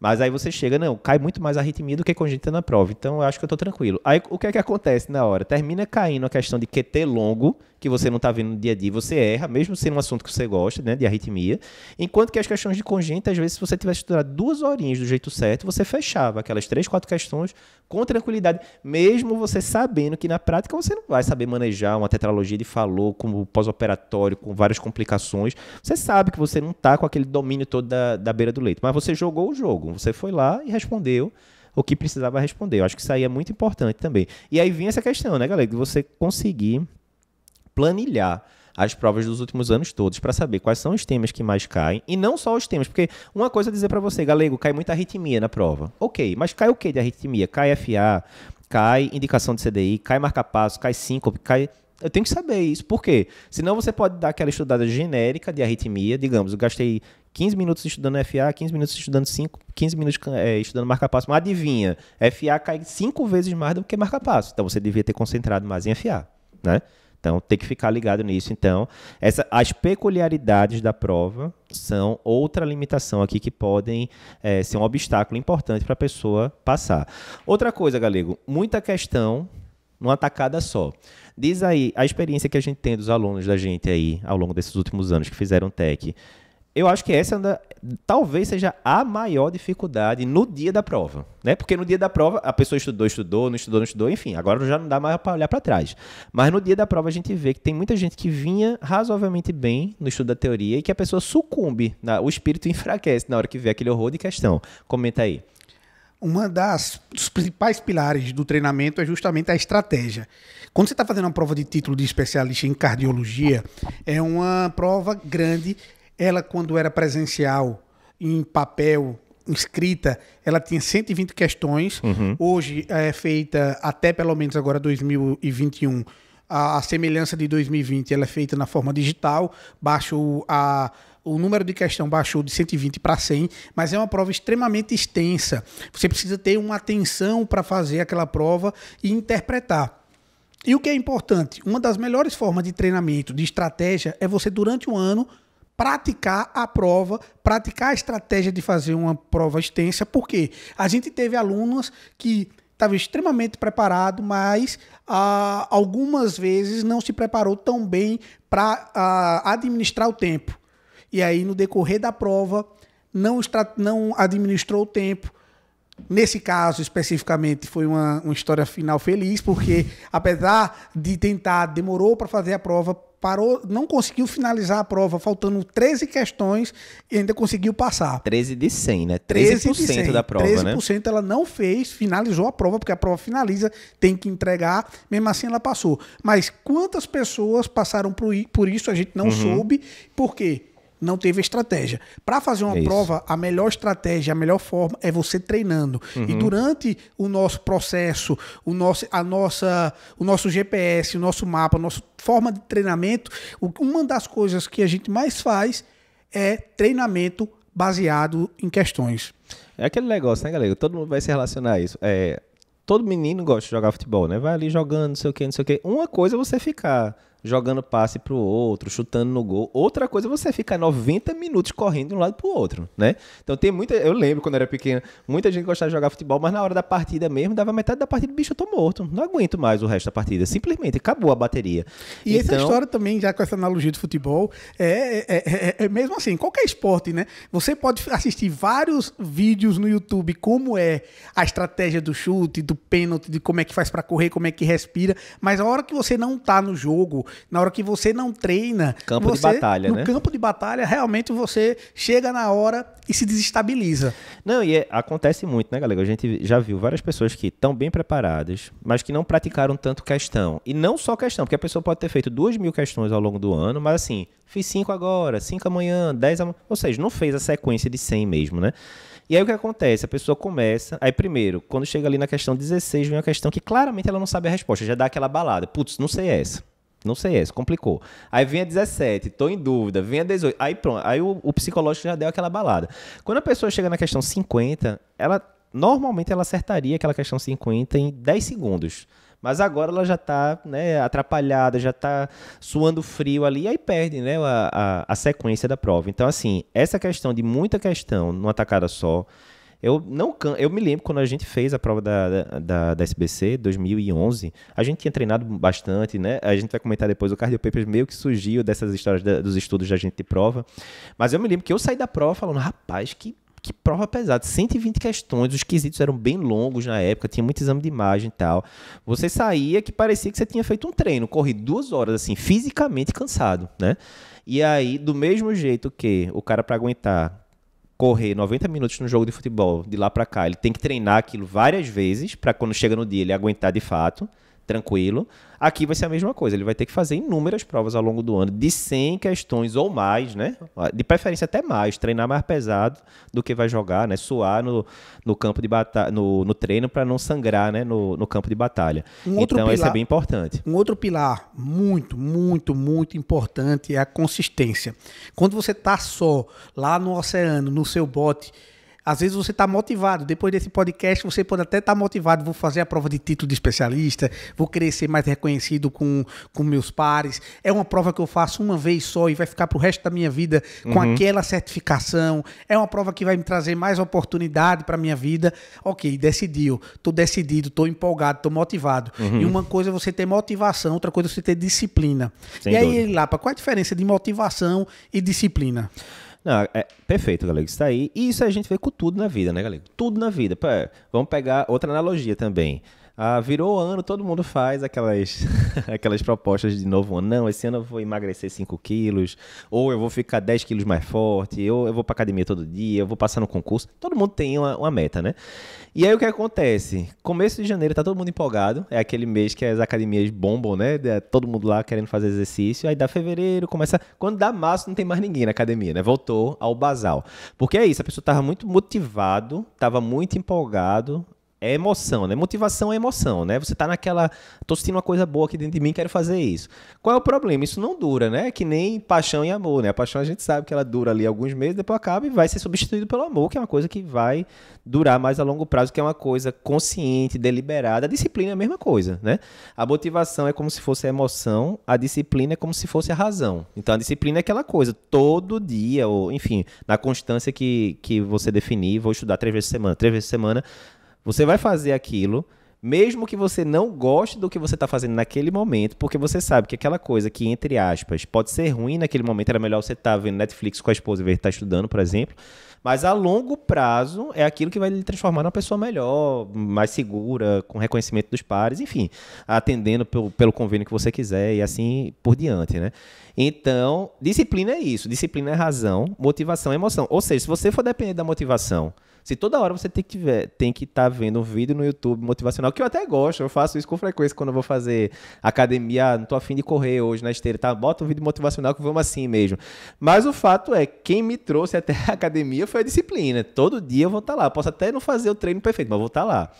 Mas aí você chega, não, cai muito mais arritmia do que congênita na prova. Então, eu acho que eu estou tranquilo. Aí, o que é que acontece na hora? Termina caindo a questão de QT longo, que você não está vendo no dia a dia, você erra, mesmo sendo um assunto que você gosta, né, de arritmia. Enquanto que as questões de congênita, às vezes, se você tivesse estudado duas horinhas do jeito certo, você fechava aquelas três, quatro questões com tranquilidade, mesmo você sabendo que na prática você não vai saber manejar uma tetralogia de falou, com pós-operatório, com várias complicações. Você sabe que você não está com aquele domínio todo da, da beira do leito, mas você jogou o jogo, você foi lá e respondeu o que precisava responder. Eu acho que isso aí é muito importante também. E aí vinha essa questão, né, galera, de você conseguir planilhar as provas dos últimos anos todos para saber quais são os temas que mais caem e não só os temas, porque uma coisa é dizer para você, galego, cai muita arritmia na prova. OK, mas cai o que de arritmia? Cai FA, cai indicação de CDI, cai marca-passo, cai síncope, cai eu tenho que saber isso, por quê? Senão você pode dar aquela estudada genérica de arritmia, digamos, eu gastei 15 minutos estudando FA, 15 minutos estudando 5, 15 minutos é, estudando marca-passo, mas adivinha, FA cai 5 vezes mais do que marca-passo, então você devia ter concentrado mais em FA, né? Então tem que ficar ligado nisso. Então, essa, as peculiaridades da prova são outra limitação aqui que podem é, ser um obstáculo importante para a pessoa passar. Outra coisa, galego, muita questão numa tacada só. Diz aí a experiência que a gente tem dos alunos da gente aí ao longo desses últimos anos que fizeram tech eu acho que essa é anda, talvez seja a maior dificuldade no dia da prova, né? Porque no dia da prova a pessoa estudou, estudou, não estudou, não estudou, enfim, agora já não dá mais para olhar para trás. Mas no dia da prova a gente vê que tem muita gente que vinha razoavelmente bem no estudo da teoria e que a pessoa sucumbe, o espírito <laughs> enfraquece na hora que vê aquele horror de questão. Comenta aí. Uma das dos principais pilares do treinamento é justamente a estratégia. Quando você está fazendo uma prova de título de especialista em cardiologia, é uma prova grande ela, quando era presencial, em papel, escrita, ela tinha 120 questões. Uhum. Hoje é feita, até pelo menos agora 2021, a, a, semelhança de 2020, ela é feita na forma digital. Baixou a, o número de questão baixou de 120 para 100, mas é uma prova extremamente extensa. Você precisa ter uma atenção para fazer aquela prova e interpretar. E o que é importante, uma das melhores formas de treinamento, de estratégia, é você durante o ano praticar a prova, praticar a estratégia de fazer uma prova extensa, porque a gente teve alunos que estava extremamente preparado, mas ah, algumas vezes não se preparou tão bem para ah, administrar o tempo. E aí, no decorrer da prova, não, não administrou o tempo. Nesse caso, especificamente, foi uma, uma história final feliz, porque apesar de tentar, demorou para fazer a prova, parou, não conseguiu finalizar a prova, faltando 13 questões e ainda conseguiu passar. 13 de 100, né? 13%, 13 100, da prova, 13 né? 13% ela não fez, finalizou a prova, porque a prova finaliza, tem que entregar, mesmo assim ela passou. Mas quantas pessoas passaram por, por isso, a gente não uhum. soube, por quê? não teve estratégia. Para fazer uma é prova, a melhor estratégia, a melhor forma é você treinando. Uhum. E durante o nosso processo, o nosso, a nossa, o nosso GPS, o nosso mapa, a nossa forma de treinamento, uma das coisas que a gente mais faz é treinamento baseado em questões. É aquele negócio, né, galera? Todo mundo vai se relacionar a isso. É, todo menino gosta de jogar futebol, né? Vai ali jogando, não sei o quê, não sei o quê. Uma coisa é você ficar jogando passe pro outro, chutando no gol. Outra coisa é você ficar 90 minutos correndo de um lado pro outro, né? Então tem muita. Eu lembro quando eu era pequena, muita gente gostava de jogar futebol, mas na hora da partida mesmo, dava metade da partida, bicho, eu tô morto. Não aguento mais o resto da partida. Simplesmente acabou a bateria. E então... essa história também, já com essa analogia de futebol, é, é, é, é mesmo assim, qualquer esporte, né? Você pode assistir vários vídeos no YouTube, como é a estratégia do chute, do pênalti, de como é que faz para correr, como é que respira, mas a hora que você não tá no jogo, na hora que você não treina. Campo você, de batalha, no né? campo de batalha, realmente você chega na hora e se desestabiliza. Não, e é, acontece muito, né, galera? A gente já viu várias pessoas que estão bem preparadas, mas que não praticaram tanto questão. E não só questão, porque a pessoa pode ter feito duas mil questões ao longo do ano, mas assim, fiz cinco agora, cinco amanhã, dez amanhã. Ou seja, não fez a sequência de cem mesmo, né? E aí o que acontece? A pessoa começa. Aí, primeiro, quando chega ali na questão 16, vem uma questão que claramente ela não sabe a resposta, já dá aquela balada. Putz, não sei essa. Não sei, é, se complicou. Aí vinha 17, tô em dúvida, vinha 18. Aí pronto, aí o, o psicológico já deu aquela balada. Quando a pessoa chega na questão 50, ela normalmente ela acertaria aquela questão 50 em 10 segundos. Mas agora ela já está né, atrapalhada, já está suando frio ali, e aí perde né, a, a, a, sequência da prova. Então, assim, essa questão de muita questão numa tacada só, eu não eu me lembro quando a gente fez a prova da, da, da SBC 2011, a gente tinha treinado bastante, né? A gente vai comentar depois o Cardio Papers meio que surgiu dessas histórias da, dos estudos da gente de prova. Mas eu me lembro que eu saí da prova falando, rapaz, que que prova pesada, 120 questões, os quesitos eram bem longos na época, tinha muito exame de imagem e tal. Você saía que parecia que você tinha feito um treino, corri duas horas assim, fisicamente cansado, né? E aí, do mesmo jeito que o cara para aguentar correr 90 minutos no jogo de futebol de lá para cá, ele tem que treinar aquilo várias vezes para quando chega no dia ele aguentar de fato tranquilo. Aqui vai ser a mesma coisa, ele vai ter que fazer inúmeras provas ao longo do ano, de 100 questões ou mais, né? De preferência até mais, treinar mais pesado do que vai jogar, né? Suar no, no campo de batalha, no, no treino para não sangrar, né? No, no campo de batalha. Um então, isso é bem importante. Um outro pilar muito, muito, muito importante é a consistência. Quando você tá só lá no oceano, no seu bote, às vezes você está motivado. Depois desse podcast, você pode até estar tá motivado. Vou fazer a prova de título de especialista, vou querer ser mais reconhecido com, com meus pares. É uma prova que eu faço uma vez só e vai ficar para o resto da minha vida com uhum. aquela certificação. É uma prova que vai me trazer mais oportunidade para a minha vida. Ok, decidiu. Estou decidido, estou empolgado, estou motivado. Uhum. E uma coisa é você ter motivação, outra coisa é você ter disciplina. Sem e aí, dúvida. Lapa, qual é a diferença de motivação e disciplina? Não, é perfeito, galego, está aí. E isso a gente vê com tudo na vida, né, galego? Tudo na vida. É, vamos pegar outra analogia também. Ah, virou o ano, todo mundo faz aquelas, <laughs> aquelas propostas de novo ano. Não, esse ano eu vou emagrecer 5 quilos, ou eu vou ficar 10 quilos mais forte, ou eu vou pra academia todo dia, eu vou passar no concurso. Todo mundo tem uma, uma meta, né? E aí o que acontece? Começo de janeiro tá todo mundo empolgado, é aquele mês que as academias bombam, né? É todo mundo lá querendo fazer exercício. Aí dá fevereiro, começa. Quando dá março, não tem mais ninguém na academia, né? Voltou ao basal. Porque é isso, a pessoa tava muito motivado, tava muito empolgado, é emoção, né? Motivação é emoção, né? Você tá naquela. Tô sentindo uma coisa boa aqui dentro de mim, quero fazer isso. Qual é o problema? Isso não dura, né? Que nem paixão e amor, né? A paixão a gente sabe que ela dura ali alguns meses, depois acaba e vai ser substituído pelo amor, que é uma coisa que vai durar mais a longo prazo, que é uma coisa consciente, deliberada. A disciplina é a mesma coisa, né? A motivação é como se fosse a emoção, a disciplina é como se fosse a razão. Então a disciplina é aquela coisa, todo dia, ou enfim, na constância que, que você definir, vou estudar três vezes por semana, três vezes por semana você vai fazer aquilo, mesmo que você não goste do que você está fazendo naquele momento, porque você sabe que aquela coisa que, entre aspas, pode ser ruim naquele momento, era melhor você estar tá vendo Netflix com a esposa e ver que estar tá estudando, por exemplo. Mas a longo prazo é aquilo que vai lhe transformar numa pessoa melhor, mais segura, com reconhecimento dos pares, enfim, atendendo pelo, pelo convênio que você quiser e assim por diante, né? Então, disciplina é isso, disciplina é razão, motivação é emoção. Ou seja, se você for depender da motivação se toda hora você tem que ver, tem que estar tá vendo um vídeo no YouTube motivacional, que eu até gosto, eu faço isso com frequência quando eu vou fazer academia, não tô afim de correr hoje na esteira, tá? Bota um vídeo motivacional que vamos assim mesmo. Mas o fato é, quem me trouxe até a academia foi a disciplina. Todo dia eu vou estar tá lá. Eu posso até não fazer o treino perfeito, mas vou estar tá lá.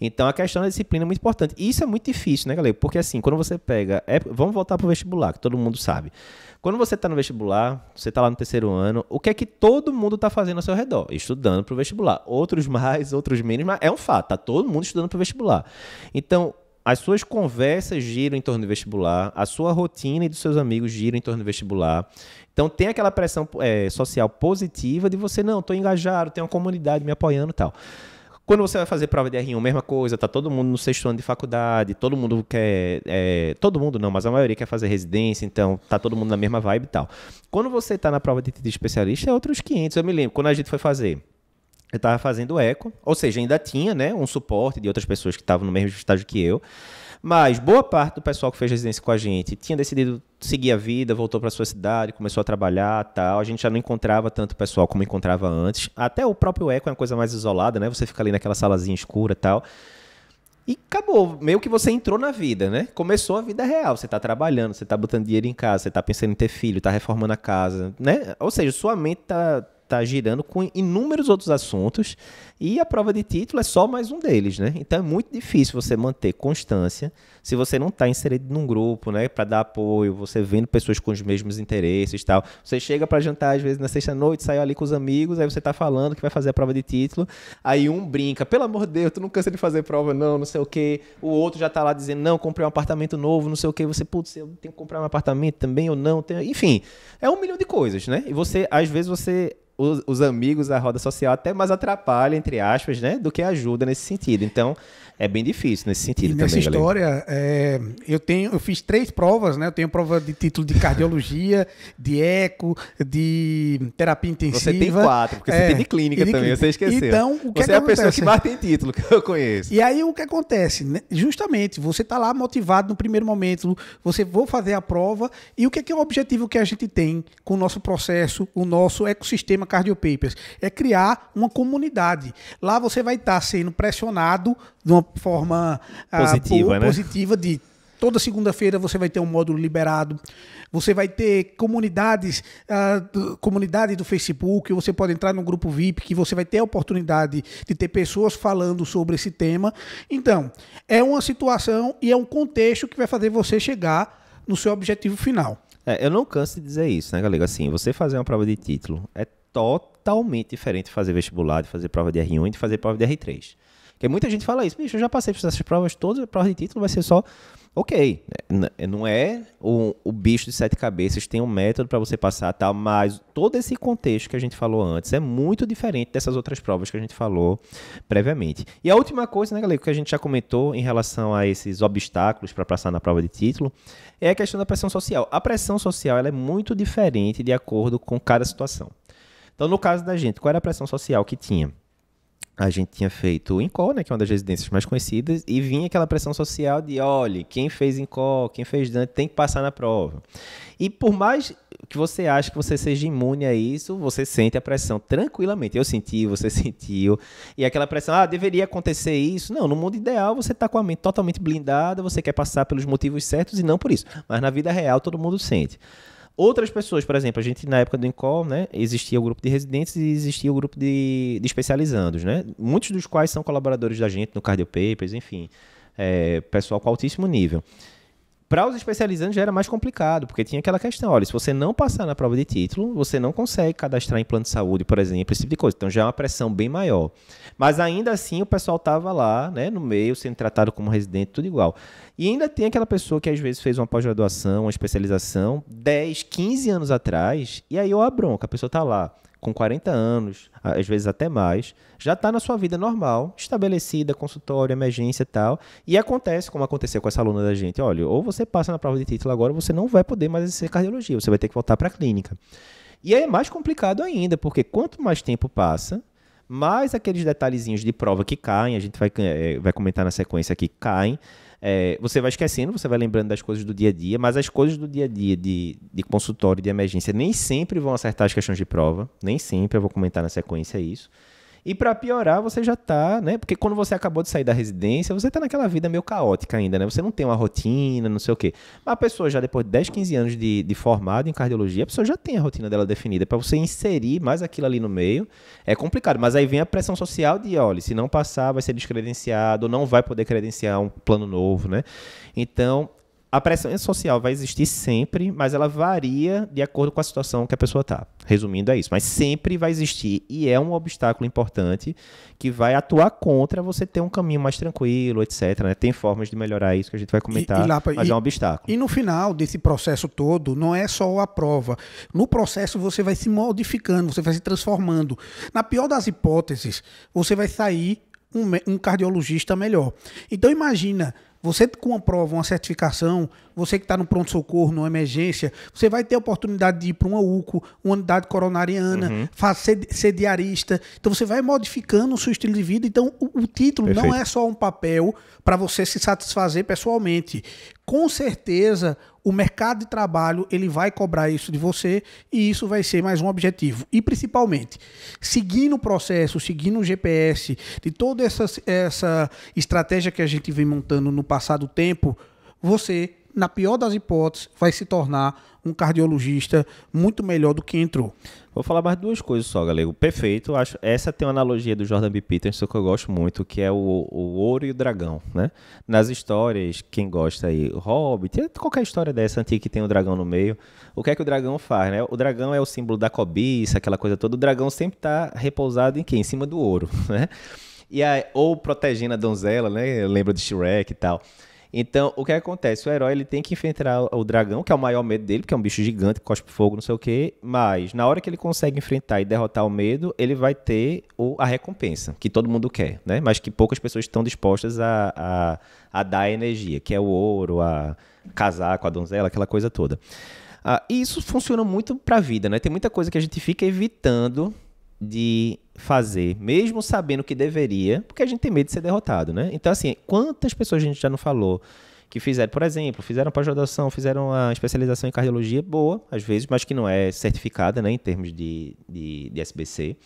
Então a questão da disciplina é muito importante. E isso é muito difícil, né, galera? Porque assim, quando você pega. É, vamos voltar pro vestibular, que todo mundo sabe. Quando você está no vestibular, você está lá no terceiro ano, o que é que todo mundo está fazendo ao seu redor? Estudando para o vestibular. Outros mais, outros menos, mas é um fato, está todo mundo estudando para o vestibular. Então, as suas conversas giram em torno do vestibular, a sua rotina e dos seus amigos giram em torno do vestibular. Então tem aquela pressão é, social positiva de você, não, estou engajado, tenho uma comunidade me apoiando e tal. Quando você vai fazer prova de R1, mesma coisa, tá todo mundo no sexto ano de faculdade, todo mundo quer. É, todo mundo não, mas a maioria quer fazer residência, então tá todo mundo na mesma vibe e tal. Quando você tá na prova de especialista, é outros 500. Eu me lembro, quando a gente foi fazer. Eu estava fazendo eco, ou seja, ainda tinha né, um suporte de outras pessoas que estavam no mesmo estágio que eu. Mas boa parte do pessoal que fez residência com a gente tinha decidido seguia a vida, voltou para sua cidade, começou a trabalhar, tal. A gente já não encontrava tanto pessoal como encontrava antes. Até o próprio eco é uma coisa mais isolada, né? Você fica ali naquela salazinha escura, tal. E acabou, meio que você entrou na vida, né? Começou a vida real, você tá trabalhando, você tá botando dinheiro em casa, você tá pensando em ter filho, tá reformando a casa, né? Ou seja, sua mente tá está girando com inúmeros outros assuntos e a prova de título é só mais um deles, né? Então é muito difícil você manter constância se você não está inserido num grupo, né? Para dar apoio, você vendo pessoas com os mesmos interesses tal. Você chega para jantar às vezes na sexta-noite, saiu ali com os amigos, aí você está falando que vai fazer a prova de título, aí um brinca, pelo amor de Deus, tu não cansa de fazer prova não, não sei o quê. O outro já está lá dizendo, não, comprei um apartamento novo, não sei o quê. Você, putz, eu tenho que comprar um apartamento também ou não. Tenho... Enfim, é um milhão de coisas, né? E você, às vezes, você os, os, amigos, a roda social até mais atrapalha, entre aspas, né, do que ajuda nesse sentido. Então, é bem difícil nesse sentido e também. Nessa história, é, eu tenho, eu fiz três provas, né? Eu tenho prova de título de cardiologia, <laughs> de eco, de terapia intensiva. Você tem quatro, porque é, você tem de clínica de também, clínica. você esqueceu. Então, o que você é, que é a pessoa que mais tem título <laughs> que eu conheço. E aí o que acontece? Né, justamente, você está lá motivado no primeiro momento, você vou fazer a prova e o que é, que é o objetivo que a gente tem com o nosso processo, o nosso ecossistema Cardio Papers, é criar uma comunidade. Lá você vai estar tá sendo pressionado de uma forma ah, positiva, né? positiva de toda segunda-feira você vai ter um módulo liberado. Você vai ter comunidades, uh, do, comunidade do Facebook, você pode entrar no grupo VIP, que você vai ter a oportunidade de ter pessoas falando sobre esse tema. Então, é uma situação e é um contexto que vai fazer você chegar no seu objetivo final. É, eu não canso de dizer isso, né, galera? Assim, você fazer uma prova de título é totalmente diferente de fazer vestibular, de fazer prova de R1 e de fazer prova de R3. Porque muita gente fala isso, bicho, eu já passei por essas provas todas, a prova de título vai ser só. Ok, né, não é o, o bicho de sete cabeças, tem um método para você passar, tal, tá? mas todo esse contexto que a gente falou antes é muito diferente dessas outras provas que a gente falou previamente. E a última coisa, né, galera, que a gente já comentou em relação a esses obstáculos para passar na prova de título, é a questão da pressão social. A pressão social ela é muito diferente de acordo com cada situação. Então, no caso da gente, qual era a pressão social que tinha? A gente tinha feito o INCO, né, que é uma das residências mais conhecidas, e vinha aquela pressão social de, olha, quem fez INCO, quem fez Dante, tem que passar na prova. E por mais que você ache que você seja imune a isso, você sente a pressão tranquilamente. Eu senti, você <laughs> sentiu. E aquela pressão, ah, deveria acontecer isso. Não, no mundo ideal você está com a mente totalmente blindada, você quer passar pelos motivos certos e não por isso. Mas na vida real todo mundo sente. Outras pessoas, por exemplo, a gente na época do Incol, né, existia o grupo de residentes e existia o grupo de, de especializandos, né? Muitos dos quais são colaboradores da gente no Cardio Papers, enfim, é, pessoal com altíssimo nível. Para os especializantes já era mais complicado, porque tinha aquela questão, olha, se você não passar na prova de título, você não consegue cadastrar em plano de saúde, por exemplo, esse tipo de coisa. Então já é uma pressão bem maior. Mas ainda assim o pessoal estava lá, né, no meio, sendo tratado como residente, tudo igual. E ainda tem aquela pessoa que às vezes fez uma pós-graduação, uma especialização, 10, 15 anos atrás, e aí ó a bronca, a pessoa está lá com 40 anos, às vezes até mais, já está na sua vida normal, estabelecida, consultório, emergência e tal. E acontece, como aconteceu com essa aluna da gente, olha, ou você passa na prova de título agora, você não vai poder mais exercer cardiologia, você vai ter que voltar para a clínica. E aí é mais complicado ainda, porque quanto mais tempo passa, mais aqueles detalhezinhos de prova que caem, a gente vai, é, vai comentar na sequência aqui, caem, é, você vai esquecendo, você vai lembrando das coisas do dia a dia, mas as coisas do dia a dia de, de consultório de emergência nem sempre vão acertar as questões de prova, nem sempre, eu vou comentar na sequência isso. E para piorar, você já tá, né? Porque quando você acabou de sair da residência, você tá naquela vida meio caótica ainda, né? Você não tem uma rotina, não sei o quê. Mas a pessoa já depois de 10, 15 anos de, de formado em cardiologia, a pessoa já tem a rotina dela definida. Para você inserir mais aquilo ali no meio, é complicado. Mas aí vem a pressão social de, olha, se não passar, vai ser descredenciado, não vai poder credenciar um plano novo, né? Então, a pressão social vai existir sempre, mas ela varia de acordo com a situação que a pessoa está. Resumindo, é isso. Mas sempre vai existir e é um obstáculo importante que vai atuar contra você ter um caminho mais tranquilo, etc. Né? Tem formas de melhorar isso que a gente vai comentar, e, é e lá, mas e, é um obstáculo. E no final desse processo todo, não é só a prova. No processo você vai se modificando, você vai se transformando. Na pior das hipóteses, você vai sair um, um cardiologista melhor. Então imagina você com uma prova, uma certificação, você que está no pronto-socorro, numa emergência, você vai ter a oportunidade de ir para uma UCO, uma unidade coronariana, uhum. fazer, ser diarista. Então você vai modificando o seu estilo de vida. Então o, o título Perfeito. não é só um papel para você se satisfazer pessoalmente. Com certeza o mercado de trabalho ele vai cobrar isso de você e isso vai ser mais um objetivo. E principalmente, seguindo o processo, seguindo o GPS de toda essa, essa estratégia que a gente vem montando no passar do tempo, você, na pior das hipóteses, vai se tornar um cardiologista muito melhor do que entrou. Vou falar mais duas coisas só, galego. Perfeito. Acho, essa tem uma analogia do Jordan B. Peterson que eu gosto muito, que é o, o ouro e o dragão, né? Nas histórias, quem gosta aí, Hobbit, é qualquer história dessa antiga que tem o um dragão no meio, o que é que o dragão faz, né? O dragão é o símbolo da cobiça, aquela coisa toda. O dragão sempre está repousado em quem? Em cima do ouro, <laughs> né? E ou protegendo a donzela, né? Lembra de Shrek e tal. Então, o que acontece? O herói ele tem que enfrentar o dragão, que é o maior medo dele, porque é um bicho gigante, cospe fogo, não sei o quê. Mas na hora que ele consegue enfrentar e derrotar o medo, ele vai ter o, a recompensa, que todo mundo quer, né? Mas que poucas pessoas estão dispostas a, a, a dar a energia, que é o ouro, a casar com a donzela, aquela coisa toda. Ah, e isso funciona muito para a vida, né? Tem muita coisa que a gente fica evitando de fazer, mesmo sabendo que deveria, porque a gente tem medo de ser derrotado, né? Então, assim, quantas pessoas a gente já não falou que fizeram, por exemplo, fizeram pós-graduação, fizeram a especialização em cardiologia, boa, às vezes, mas que não é certificada, né, em termos de, de, de SBC.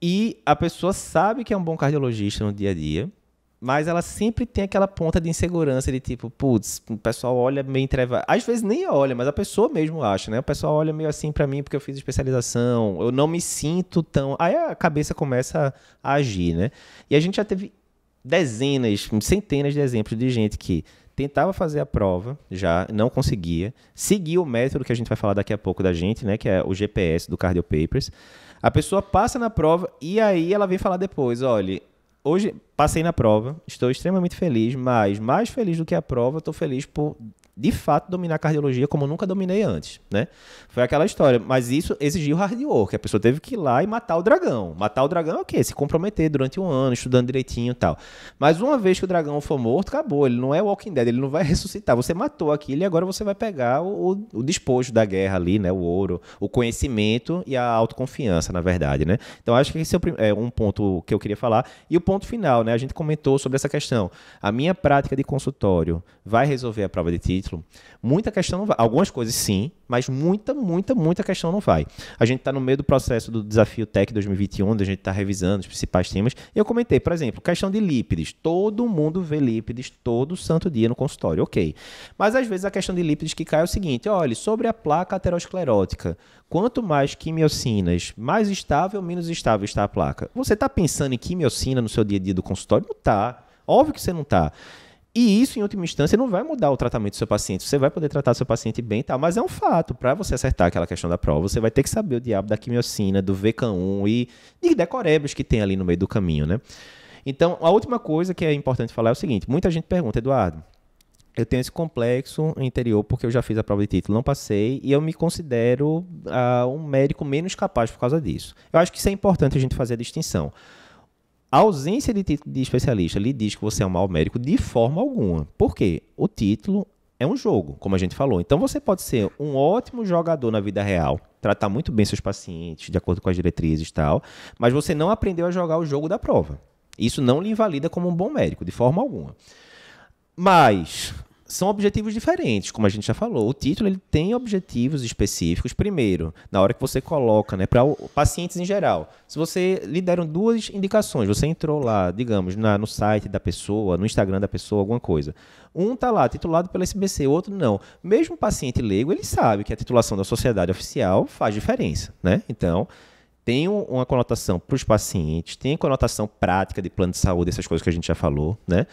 E a pessoa sabe que é um bom cardiologista no dia a dia, mas ela sempre tem aquela ponta de insegurança de tipo, putz, o pessoal olha meio entrevado. Às vezes nem olha, mas a pessoa mesmo acha, né? O pessoal olha meio assim para mim porque eu fiz especialização, eu não me sinto tão. Aí a cabeça começa a agir, né? E a gente já teve dezenas, centenas de exemplos de gente que tentava fazer a prova, já não conseguia, seguia o método que a gente vai falar daqui a pouco da gente, né, que é o GPS do Cardio Papers. A pessoa passa na prova e aí ela vem falar depois, olha, hoje passei na prova, estou extremamente feliz, mas mais feliz do que a prova, estou feliz por de fato dominar cardiologia como nunca dominei antes, né? Foi aquela história. Mas isso exigiu hard work. A pessoa teve que ir lá e matar o dragão. Matar o dragão é o quê? Se comprometer durante um ano, estudando direitinho e tal. Mas uma vez que o dragão for morto, acabou. Ele não é Walking Dead, ele não vai <laughs> ressuscitar. Você matou aquilo e agora você vai pegar o, o despojo da guerra ali, né? O ouro, o conhecimento e a autoconfiança, na verdade, né? Então acho que esse é, é um ponto que eu queria falar. E o ponto final, né? A gente comentou sobre essa questão. A minha prática de consultório vai resolver a prova de título? Muita questão não vai. Algumas coisas sim, mas muita muita, muita questão não vai. A gente está no meio do processo do Desafio Tech 2021, onde a gente está revisando os principais temas. Eu comentei, por exemplo, questão de lípides. Todo mundo vê lípides todo santo dia no consultório, ok. Mas às vezes a questão de lípides que cai é o seguinte: olha, sobre a placa aterosclerótica, quanto mais quimiocinas, mais estável, menos estável está a placa. Você está pensando em quimiocina no seu dia a dia do consultório? Não está. Óbvio que você não está. E isso, em última instância, não vai mudar o tratamento do seu paciente. Você vai poder tratar seu paciente bem e tal, mas é um fato. Para você acertar aquela questão da prova, você vai ter que saber o diabo da quimiocina, do VK1 e de decorebos que tem ali no meio do caminho, né? Então, a última coisa que é importante falar é o seguinte: muita gente pergunta, Eduardo, eu tenho esse complexo interior porque eu já fiz a prova de título, não passei, e eu me considero uh, um médico menos capaz por causa disso. Eu acho que isso é importante a gente fazer a distinção. A ausência de título de especialista lhe diz que você é um mau médico de forma alguma. Por quê? O título é um jogo, como a gente falou. Então você pode ser um ótimo jogador na vida real, tratar muito bem seus pacientes, de acordo com as diretrizes e tal, mas você não aprendeu a jogar o jogo da prova. Isso não lhe invalida como um bom médico, de forma alguma. Mas são objetivos diferentes, como a gente já falou. O título ele tem objetivos específicos. Primeiro, na hora que você coloca, né, para pacientes em geral. Se você lhe deram duas indicações, você entrou lá, digamos, na, no site da pessoa, no Instagram da pessoa, alguma coisa. Um está lá titulado pela SBC, o outro não. Mesmo o paciente leigo, ele sabe que a titulação da sociedade oficial faz diferença, né? Então, tem uma conotação para os pacientes, tem conotação prática de plano de saúde, essas coisas que a gente já falou, né?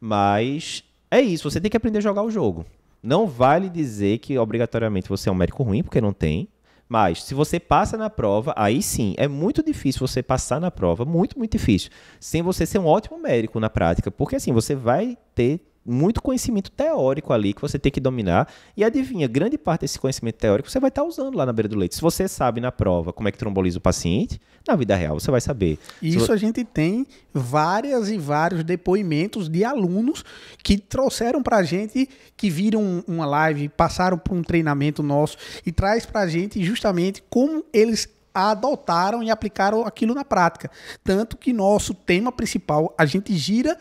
Mas é isso, você tem que aprender a jogar o jogo. Não vale dizer que obrigatoriamente você é um médico ruim, porque não tem. Mas se você passa na prova, aí sim, é muito difícil você passar na prova, muito, muito difícil, sem você ser um ótimo médico na prática, porque assim, você vai ter muito conhecimento teórico ali que você tem que dominar. E adivinha, grande parte desse conhecimento teórico você vai estar tá usando lá na beira do leito. Se você sabe na prova como é que tromboliza o paciente, na vida real você vai saber. Isso Se... a gente tem várias e vários depoimentos de alunos que trouxeram pra gente, que viram uma live, passaram por um treinamento nosso e traz pra gente justamente como eles adotaram e aplicaram aquilo na prática. Tanto que nosso tema principal, a gente gira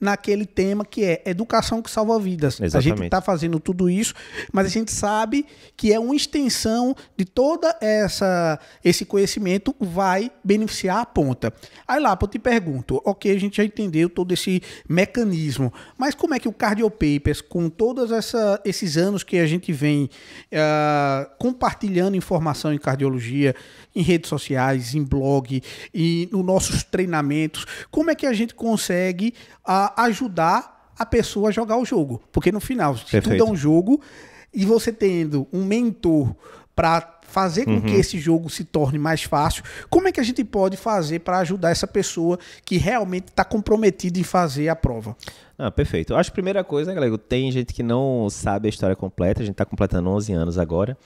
naquele tema que é educação que salva vidas. Exatamente. A gente está fazendo tudo isso, mas a gente sabe que é uma extensão de toda essa esse conhecimento vai beneficiar a ponta. Aí lá, eu te pergunto, ok, a gente já entendeu todo esse mecanismo, mas como é que o cardiopapers com todos esses anos que a gente vem uh, compartilhando informação em cardiologia, em redes sociais, em blog e nos nossos treinamentos, como é que a gente consegue uh, ajudar a pessoa a jogar o jogo. Porque no final, se Perfeito. tudo é um jogo e você tendo um mentor para fazer com uhum. que esse jogo se torne mais fácil, como é que a gente pode fazer para ajudar essa pessoa que realmente está comprometida em fazer a prova? Ah, perfeito. Eu acho que a primeira coisa, né, galera, tem gente que não sabe a história completa, a gente está completando 11 anos agora.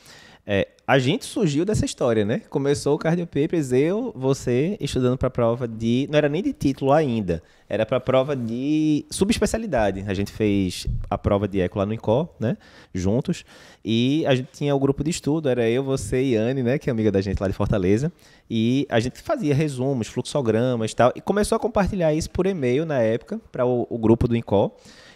É, a gente surgiu dessa história, né? Começou o Cardio Papers, eu, você, estudando para a prova de. Não era nem de título ainda, era para a prova de subespecialidade. A gente fez a prova de eco lá no INCO, né? Juntos. E a gente tinha o grupo de estudo, era eu, você e Anne, né? Que é amiga da gente lá de Fortaleza. E a gente fazia resumos, fluxogramas e tal. E começou a compartilhar isso por e-mail na época, para o, o grupo do INCO.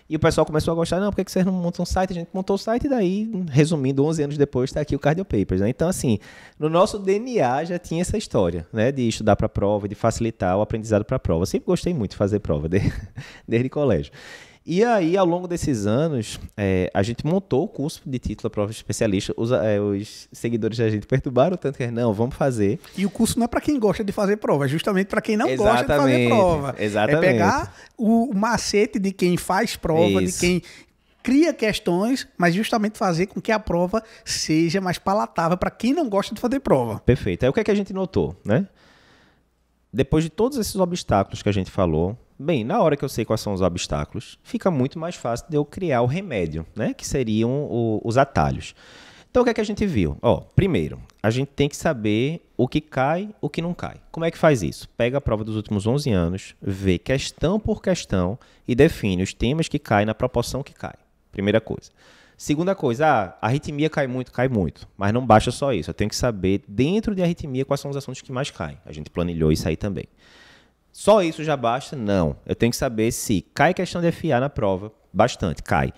E o pessoal começou a gostar, não, por que vocês não montam um site? A gente montou o site e daí, resumindo, 11 anos depois está aqui o Cardio Papers. Né? Então, assim, no nosso DNA já tinha essa história, né? De estudar para prova, de facilitar o aprendizado para prova. Eu sempre gostei muito de fazer prova, <laughs> desde, desde colégio. E aí, ao longo desses anos, é, a gente montou o curso de título à prova de especialista. Os, é, os seguidores da gente perturbaram tanto que não, vamos fazer. E o curso não é para quem gosta de fazer prova, é justamente para quem não exatamente, gosta de fazer prova. É exatamente. É pegar o macete de quem faz prova, Isso. de quem cria questões, mas justamente fazer com que a prova seja mais palatável para quem não gosta de fazer prova. Perfeito. Aí o que, é que a gente notou, né? Depois de todos esses obstáculos que a gente falou, Bem, na hora que eu sei quais são os obstáculos, fica muito mais fácil de eu criar o remédio, né? Que seriam o, os atalhos. Então, o que é que a gente viu? Ó, primeiro, a gente tem que saber o que cai, o que não cai. Como é que faz isso? Pega a prova dos últimos 11 anos, vê questão por questão e define os temas que caem na proporção que cai. Primeira coisa. Segunda coisa, ah, a arritmia cai muito, cai muito. Mas não basta só isso. Eu tenho que saber, dentro de arritmia, quais são os assuntos que mais caem. A gente planilhou isso aí também. Só isso já basta? Não. Eu tenho que saber se cai questão de FA na prova. Bastante, cai.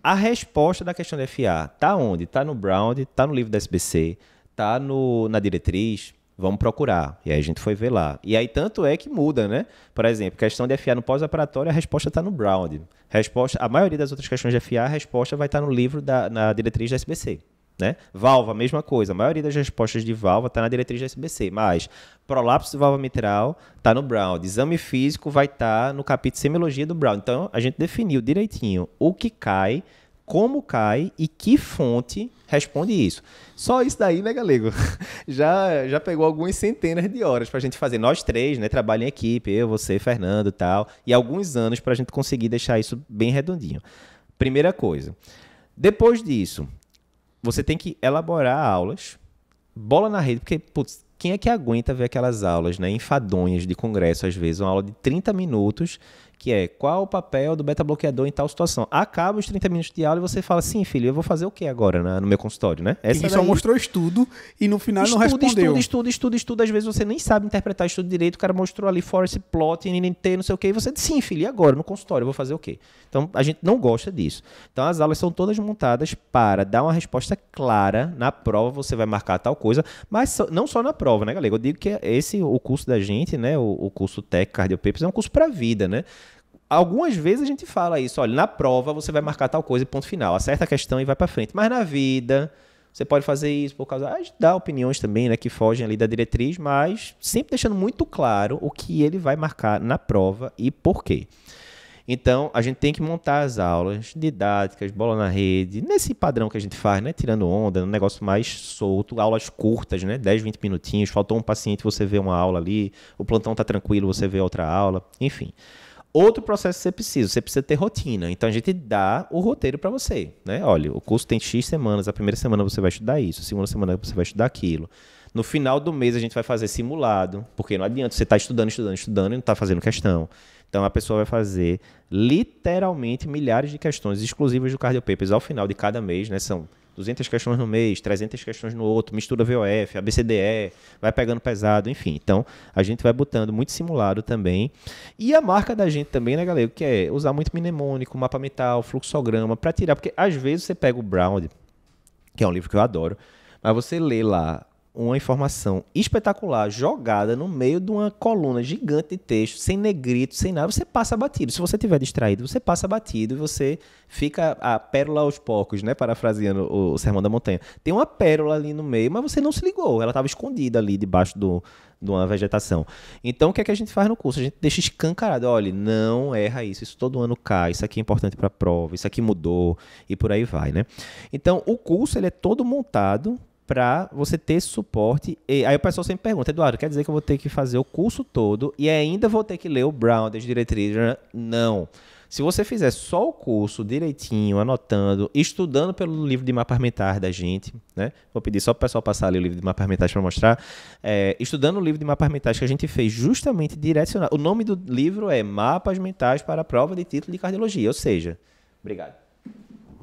A resposta da questão de FA tá onde? Tá no Brown, tá no livro da SBC, tá no, na diretriz. Vamos procurar. E aí a gente foi ver lá. E aí tanto é que muda, né? Por exemplo, questão de FA no pós-operatório, a resposta está no Brown. Resposta, a maioria das outras questões de FA, a resposta vai estar tá no livro da na diretriz da SBC. Né? Valva, mesma coisa. A maioria das respostas de valva está na diretriz da SBC, mas prolapso de valva mitral está no Brown. exame físico vai estar tá no capítulo semiologia do Brown. Então, a gente definiu direitinho o que cai, como cai e que fonte responde isso. Só isso daí, né, galego? <laughs> Já, já pegou algumas centenas de horas para a gente fazer. Nós três, né, trabalho em equipe, eu, você, Fernando tal, e alguns anos para a gente conseguir deixar isso bem redondinho. Primeira coisa. Depois disso, você tem que elaborar aulas, bola na rede, porque, putz, quem é que aguenta ver aquelas aulas, né? Enfadonhas de congresso, às vezes, uma aula de 30 minutos que é qual o papel do beta-bloqueador em tal situação. Acaba os 30 minutos de aula e você fala, sim, filho, eu vou fazer o que agora na, no meu consultório, né? Essa e daí... só mostrou estudo e no final estudo, não respondeu. Estudo, estudo, estudo, estudo. estudo. Às vezes você nem sabe interpretar estudo direito, o cara mostrou ali Forest Plot, NNT, não sei o que, e você diz, sim, filho, e agora no consultório eu vou fazer o quê? Então, a gente não gosta disso. Então, as aulas são todas montadas para dar uma resposta clara na prova, você vai marcar tal coisa, mas não só na prova, né, galera? Eu digo que é esse, o curso da gente, né, o, o curso Tech Cardiopapers, é um curso para vida, né? Algumas vezes a gente fala isso, olha, na prova você vai marcar tal coisa e ponto final, acerta a questão e vai para frente. Mas na vida, você pode fazer isso por causa. Ah, dá opiniões também, né, que fogem ali da diretriz, mas sempre deixando muito claro o que ele vai marcar na prova e por quê. Então, a gente tem que montar as aulas didáticas, bola na rede, nesse padrão que a gente faz, né? Tirando onda, um negócio mais solto, aulas curtas, né? 10, 20 minutinhos, faltou um paciente, você vê uma aula ali, o plantão tá tranquilo, você vê outra aula, enfim. Outro processo que você precisa, você precisa ter rotina. Então a gente dá o roteiro para você, né? Olha, o curso tem X semanas, a primeira semana você vai estudar isso, a segunda semana você vai estudar aquilo. No final do mês a gente vai fazer simulado, porque não adianta você estar tá estudando, estudando, estudando e não estar tá fazendo questão. Então a pessoa vai fazer literalmente milhares de questões exclusivas do Cardio Papers ao final de cada mês, né? São 200 questões no mês, 300 questões no outro, mistura VOF, ABCDE, vai pegando pesado, enfim. Então, a gente vai botando muito simulado também. E a marca da gente também, né, galera, que é usar muito mnemônico, mapa mental, fluxograma, para tirar, porque às vezes você pega o Brown, que é um livro que eu adoro, mas você lê lá uma informação espetacular jogada no meio de uma coluna gigante de texto, sem negrito, sem nada, você passa batido. Se você tiver distraído, você passa batido e você fica a pérola aos poucos, né? Parafraseando o Sermão da Montanha. Tem uma pérola ali no meio, mas você não se ligou. Ela estava escondida ali debaixo do, de uma vegetação. Então, o que é que a gente faz no curso? A gente deixa escancarado. Olha, não erra isso. Isso todo ano cai. Isso aqui é importante para a prova. Isso aqui mudou. E por aí vai, né? Então, o curso ele é todo montado para você ter suporte. E aí o pessoal sempre pergunta, Eduardo, quer dizer que eu vou ter que fazer o curso todo e ainda vou ter que ler o Brown, das diretrizes? Não. Se você fizer só o curso direitinho, anotando, estudando pelo livro de mapas mentais da gente, né? Vou pedir só para o pessoal passar ali o livro de mapas mentais para mostrar. É, estudando o livro de mapas mentais que a gente fez justamente direcionado. O nome do livro é Mapas Mentais para a Prova de Título de Cardiologia, ou seja, obrigado.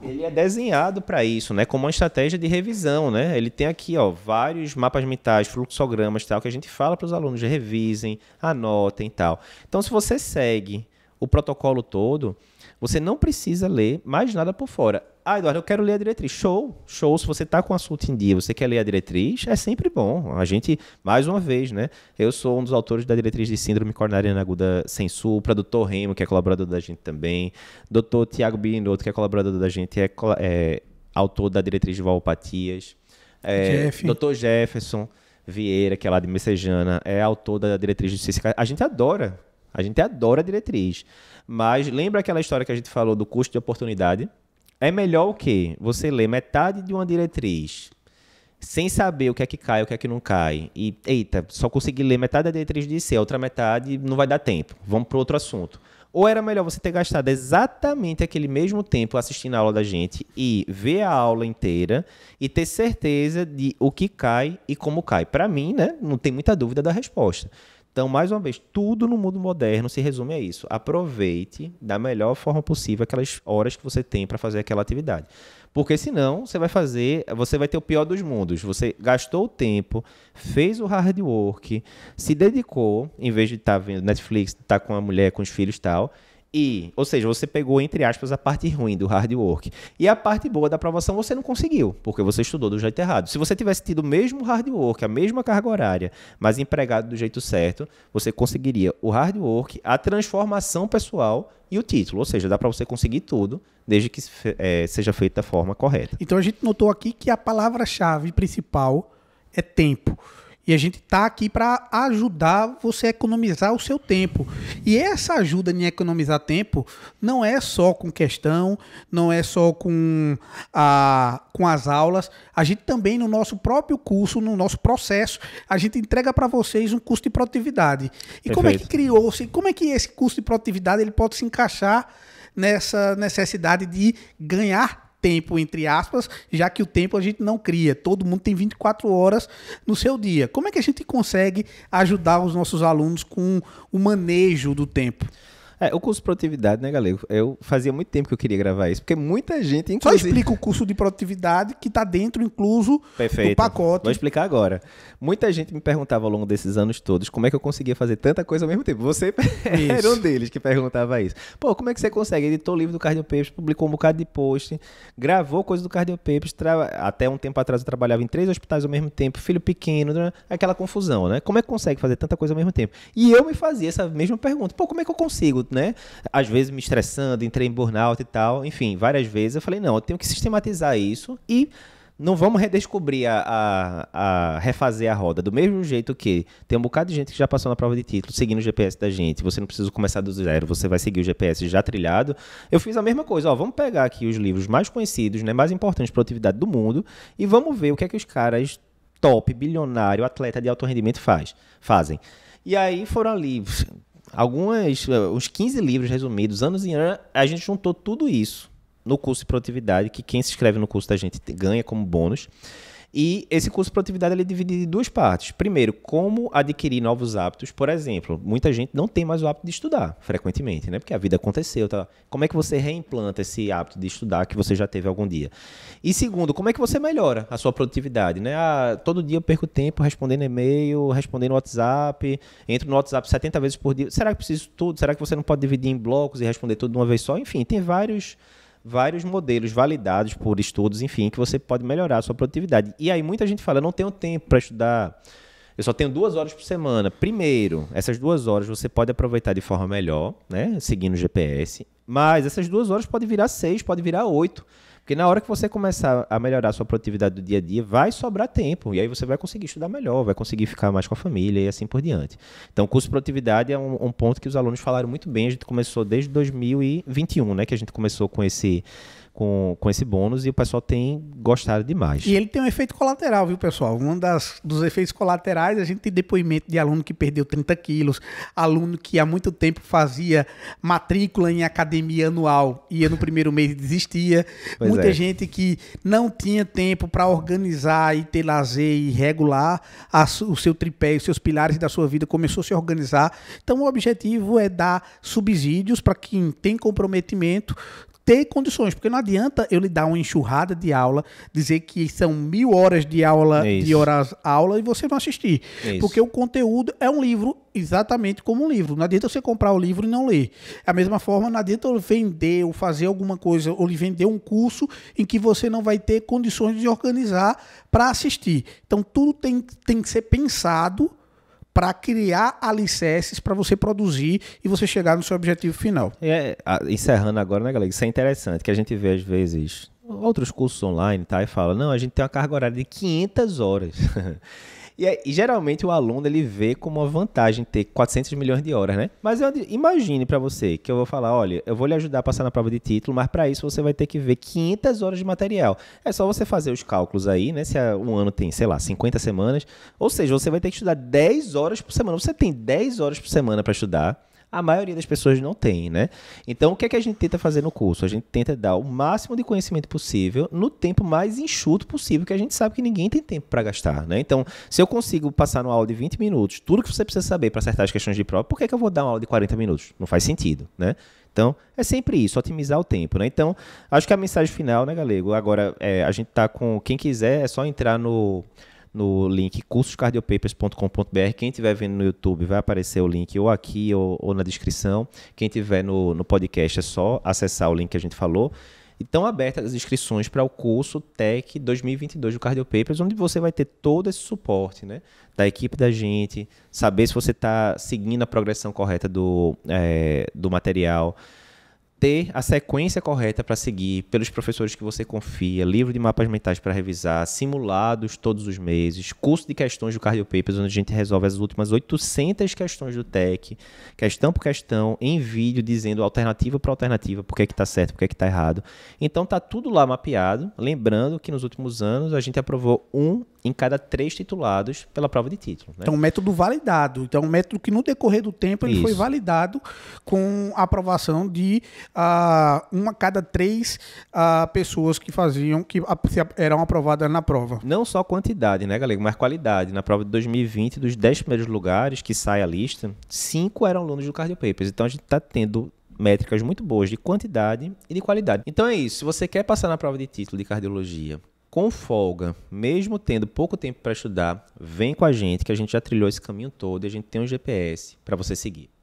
Ele é desenhado para isso, né? Como uma estratégia de revisão, né? Ele tem aqui, ó, vários mapas mentais, fluxogramas, tal, que a gente fala para os alunos revisem, anotem, tal. Então, se você segue o protocolo todo, você não precisa ler mais nada por fora. Ah, Eduardo, eu quero ler a diretriz. Show, show. Se você está com assunto em dia, você quer ler a diretriz, é sempre bom. A gente, mais uma vez, né? Eu sou um dos autores da diretriz de síndrome coronariana aguda sem o doutor Remo, que é colaborador da gente também, doutor Tiago Binotto, que é colaborador da gente, é, é autor da diretriz de valopatias, é, Jeff. doutor Jefferson Vieira, que é lá de Messejana, é autor da diretriz de ciência. A gente adora, a gente adora a diretriz. Mas lembra aquela história que a gente falou do custo de oportunidade? É melhor o quê? Você ler metade de uma diretriz sem saber o que é que cai, o que é que não cai. E, eita, só consegui ler metade da diretriz de C, a outra metade não vai dar tempo. Vamos para outro assunto. Ou era melhor você ter gastado exatamente aquele mesmo tempo assistindo a aula da gente e ver a aula inteira e ter certeza de o que cai e como cai. Para mim, né, não tem muita dúvida da resposta. Então, mais uma vez, tudo no mundo moderno se resume a isso. Aproveite da melhor forma possível aquelas horas que você tem para fazer aquela atividade. Porque senão você vai fazer, você vai ter o pior dos mundos. Você gastou o tempo, fez o hard work, se dedicou, em vez de estar tá vendo Netflix, estar tá com a mulher, com os filhos e tal, e, ou seja, você pegou, entre aspas, a parte ruim do hard work. E a parte boa da aprovação você não conseguiu, porque você estudou do jeito errado. Se você tivesse tido o mesmo hard work, a mesma carga horária, mas empregado do jeito certo, você conseguiria o hard work, a transformação pessoal e o título. Ou seja, dá para você conseguir tudo, desde que é, seja feito da forma correta. Então a gente notou aqui que a palavra-chave principal é tempo. E a gente está aqui para ajudar você a economizar o seu tempo. E essa ajuda em economizar tempo não é só com questão, não é só com, a, com as aulas. A gente também, no nosso próprio curso, no nosso processo, a gente entrega para vocês um curso de produtividade. E Perfeito. como é que criou-se? Como é que esse curso de produtividade ele pode se encaixar nessa necessidade de ganhar tempo, entre aspas, já que o tempo a gente não cria. Todo mundo tem 24 horas no seu dia. Como é que a gente consegue ajudar os nossos alunos com o manejo do tempo? É, o curso de produtividade, né, galera? Eu fazia muito tempo que eu queria gravar isso, porque muita gente, inclusive... Só explica o curso de produtividade que está dentro, incluso, Perfeito. do pacote. Vou explicar agora. Muita gente me perguntava ao longo desses anos todos como é que eu conseguia fazer tanta coisa ao mesmo tempo. Você <laughs> era um deles que perguntava isso. Pô, como é que você consegue? Editou o livro do Cardio Papers, publicou um bocado de post, gravou coisa do Cardio Papers, tra... até um tempo atrás eu trabalhava em três hospitais ao mesmo tempo, filho pequeno, né? aquela confusão, né? Como é que consegue fazer tanta coisa ao mesmo tempo? E eu me fazia essa mesma pergunta. Pô, como é que eu consigo? né? Às vezes me estressando, entrei em burnout e tal. Enfim, várias vezes eu falei, não, eu tenho que sistematizar isso e não vamos redescobrir a, a, a, refazer a roda. Do mesmo jeito que tem um bocado de gente que já passou na prova de título, seguindo o GPS da gente. Você não precisa começar do zero, você vai seguir o GPS já trilhado. Eu fiz a mesma coisa, ó. Vamos pegar aqui os livros mais conhecidos, né, mais importantes para a atividade do mundo e vamos ver o que é que os caras top, bilionário, atleta de alto rendimento faz, fazem. E aí foram ali algumas, é, uns 15 livros resumidos, anos e anos, a gente juntou tudo isso no curso de produtividade, que quem se inscreve no curso da gente ganha como bônus. E esse curso de produtividade ele é dividido em duas partes. Primeiro, como adquirir novos hábitos. Por exemplo, muita gente não tem mais o hábito de estudar frequentemente, né? Porque a vida aconteceu. Tá? Como é que você reimplanta esse hábito de estudar que você já teve algum dia? E segundo, como é que você melhora a sua produtividade, né? Ah, todo dia eu perco tempo respondendo e-mail, respondendo WhatsApp, entro no WhatsApp 70 vezes por dia. Será que preciso tudo? Será que você não pode dividir em blocos e responder tudo de uma vez só? Enfim, tem vários vários modelos validados por estudos, enfim, que você pode melhorar a sua produtividade. E aí muita gente fala, eu não tenho tempo para estudar, eu só tenho duas horas por semana. Primeiro, essas duas horas você pode aproveitar de forma melhor, né, seguindo o GPS, mas essas duas horas podem virar seis, pode virar oito. Porque na hora que você começar a melhorar a sua produtividade do dia a dia, vai sobrar tempo. E aí você vai conseguir estudar melhor, vai conseguir ficar mais com a família e assim por diante. Então, o curso de produtividade é um, um ponto que os alunos falaram muito bem. A gente começou desde 2021, né? Que a gente começou com esse com, com esse bônus e o pessoal tem gostado demais. E ele tem um efeito colateral, viu, pessoal? Um das, dos efeitos colaterais, a gente tem depoimento de aluno que perdeu 30 quilos, aluno que há muito tempo fazia matrícula em academia anual, ia no primeiro mês e desistia. <laughs> Pois Muita é. gente que não tinha tempo para organizar e ter lazer e regular a, o seu tripé, os seus pilares da sua vida, começou a se organizar. Então, o objetivo é dar subsídios para quem tem comprometimento ter condições, porque não adianta eu lhe dar uma enxurrada de aula, dizer que são mil horas de aula, é de horas aula, e você não assistir. É porque o conteúdo é um livro exatamente como um livro. Não adianta você comprar o livro e não ler. Da mesma forma, não adianta eu vender ou fazer alguma coisa, ou lhe vender um curso em que você não vai ter condições de organizar para assistir. Então, tudo tem, tem que ser pensado para criar alicerces para você produzir e você chegar no seu objetivo final. É, encerrando agora, né, galera? Isso é interessante, que a gente vê às vezes outros cursos online tá, e fala: não, a gente tem uma carga horária de 500 horas. <laughs> E, é, e, geralmente o aluno ele vê como uma vantagem ter 400 milhões de horas, né? Mas eu, imagine para você que eu vou falar, olha, eu vou lhe ajudar a passar na prova de título, mas para isso você vai ter que ver 500 horas de material. É só você fazer os cálculos aí, né? Se é, um ano tem, sei lá, 50 semanas, ou seja, você vai ter que estudar 10 horas por semana. Você tem 10 horas por semana para estudar a maioria das pessoas não tem, né? Então, o que é que a gente tenta fazer no curso? A gente tenta dar o máximo de conhecimento possível no tempo mais enxuto possível, que a gente sabe que ninguém tem tempo para gastar, né? Então, se eu consigo passar no aula de 20 minutos tudo que você precisa saber para acertar as questões de prova, por que, é que eu vou dar uma aula de 40 minutos? Não faz sentido, né? Então, é sempre isso, otimizar o tempo, né? Então, acho que a mensagem final, né, Galego? Agora, é, a gente tá com... Quem quiser, é só entrar no no link cursoscardiopapers.com.br. Quem estiver vendo no YouTube vai aparecer o link ou aqui ou, ou na descrição. Quem estiver no, no podcast é só acessar o link que a gente falou. Estão abertas as inscrições para o curso Tech 2022 do Cardio Papers, onde você vai ter todo esse suporte né, da equipe da gente, saber se você está seguindo a progressão correta do, é, do material, ter a sequência correta para seguir pelos professores que você confia, livro de mapas mentais para revisar, simulados todos os meses, curso de questões do Cardio Papers, onde a gente resolve as últimas 800 questões do TEC, questão por questão, em vídeo, dizendo alternativa por alternativa, por que está certo, por que está errado. Então tá tudo lá mapeado, lembrando que nos últimos anos a gente aprovou um em cada três titulados pela prova de título. Né? Então, um método validado. Então, um método que no decorrer do tempo ele Isso. foi validado com aprovação de uma a cada três pessoas que faziam, que eram aprovadas na prova. Não só quantidade, né, galera, mas qualidade. Na prova de 2020, dos dez primeiros lugares que sai a lista, cinco eram alunos do Cardio Papers. Então a gente está tendo métricas muito boas de quantidade e de qualidade. Então é isso. Se você quer passar na prova de título de cardiologia, com folga, mesmo tendo pouco tempo para estudar, vem com a gente que a gente já trilhou esse caminho todo e a gente tem um GPS para você seguir.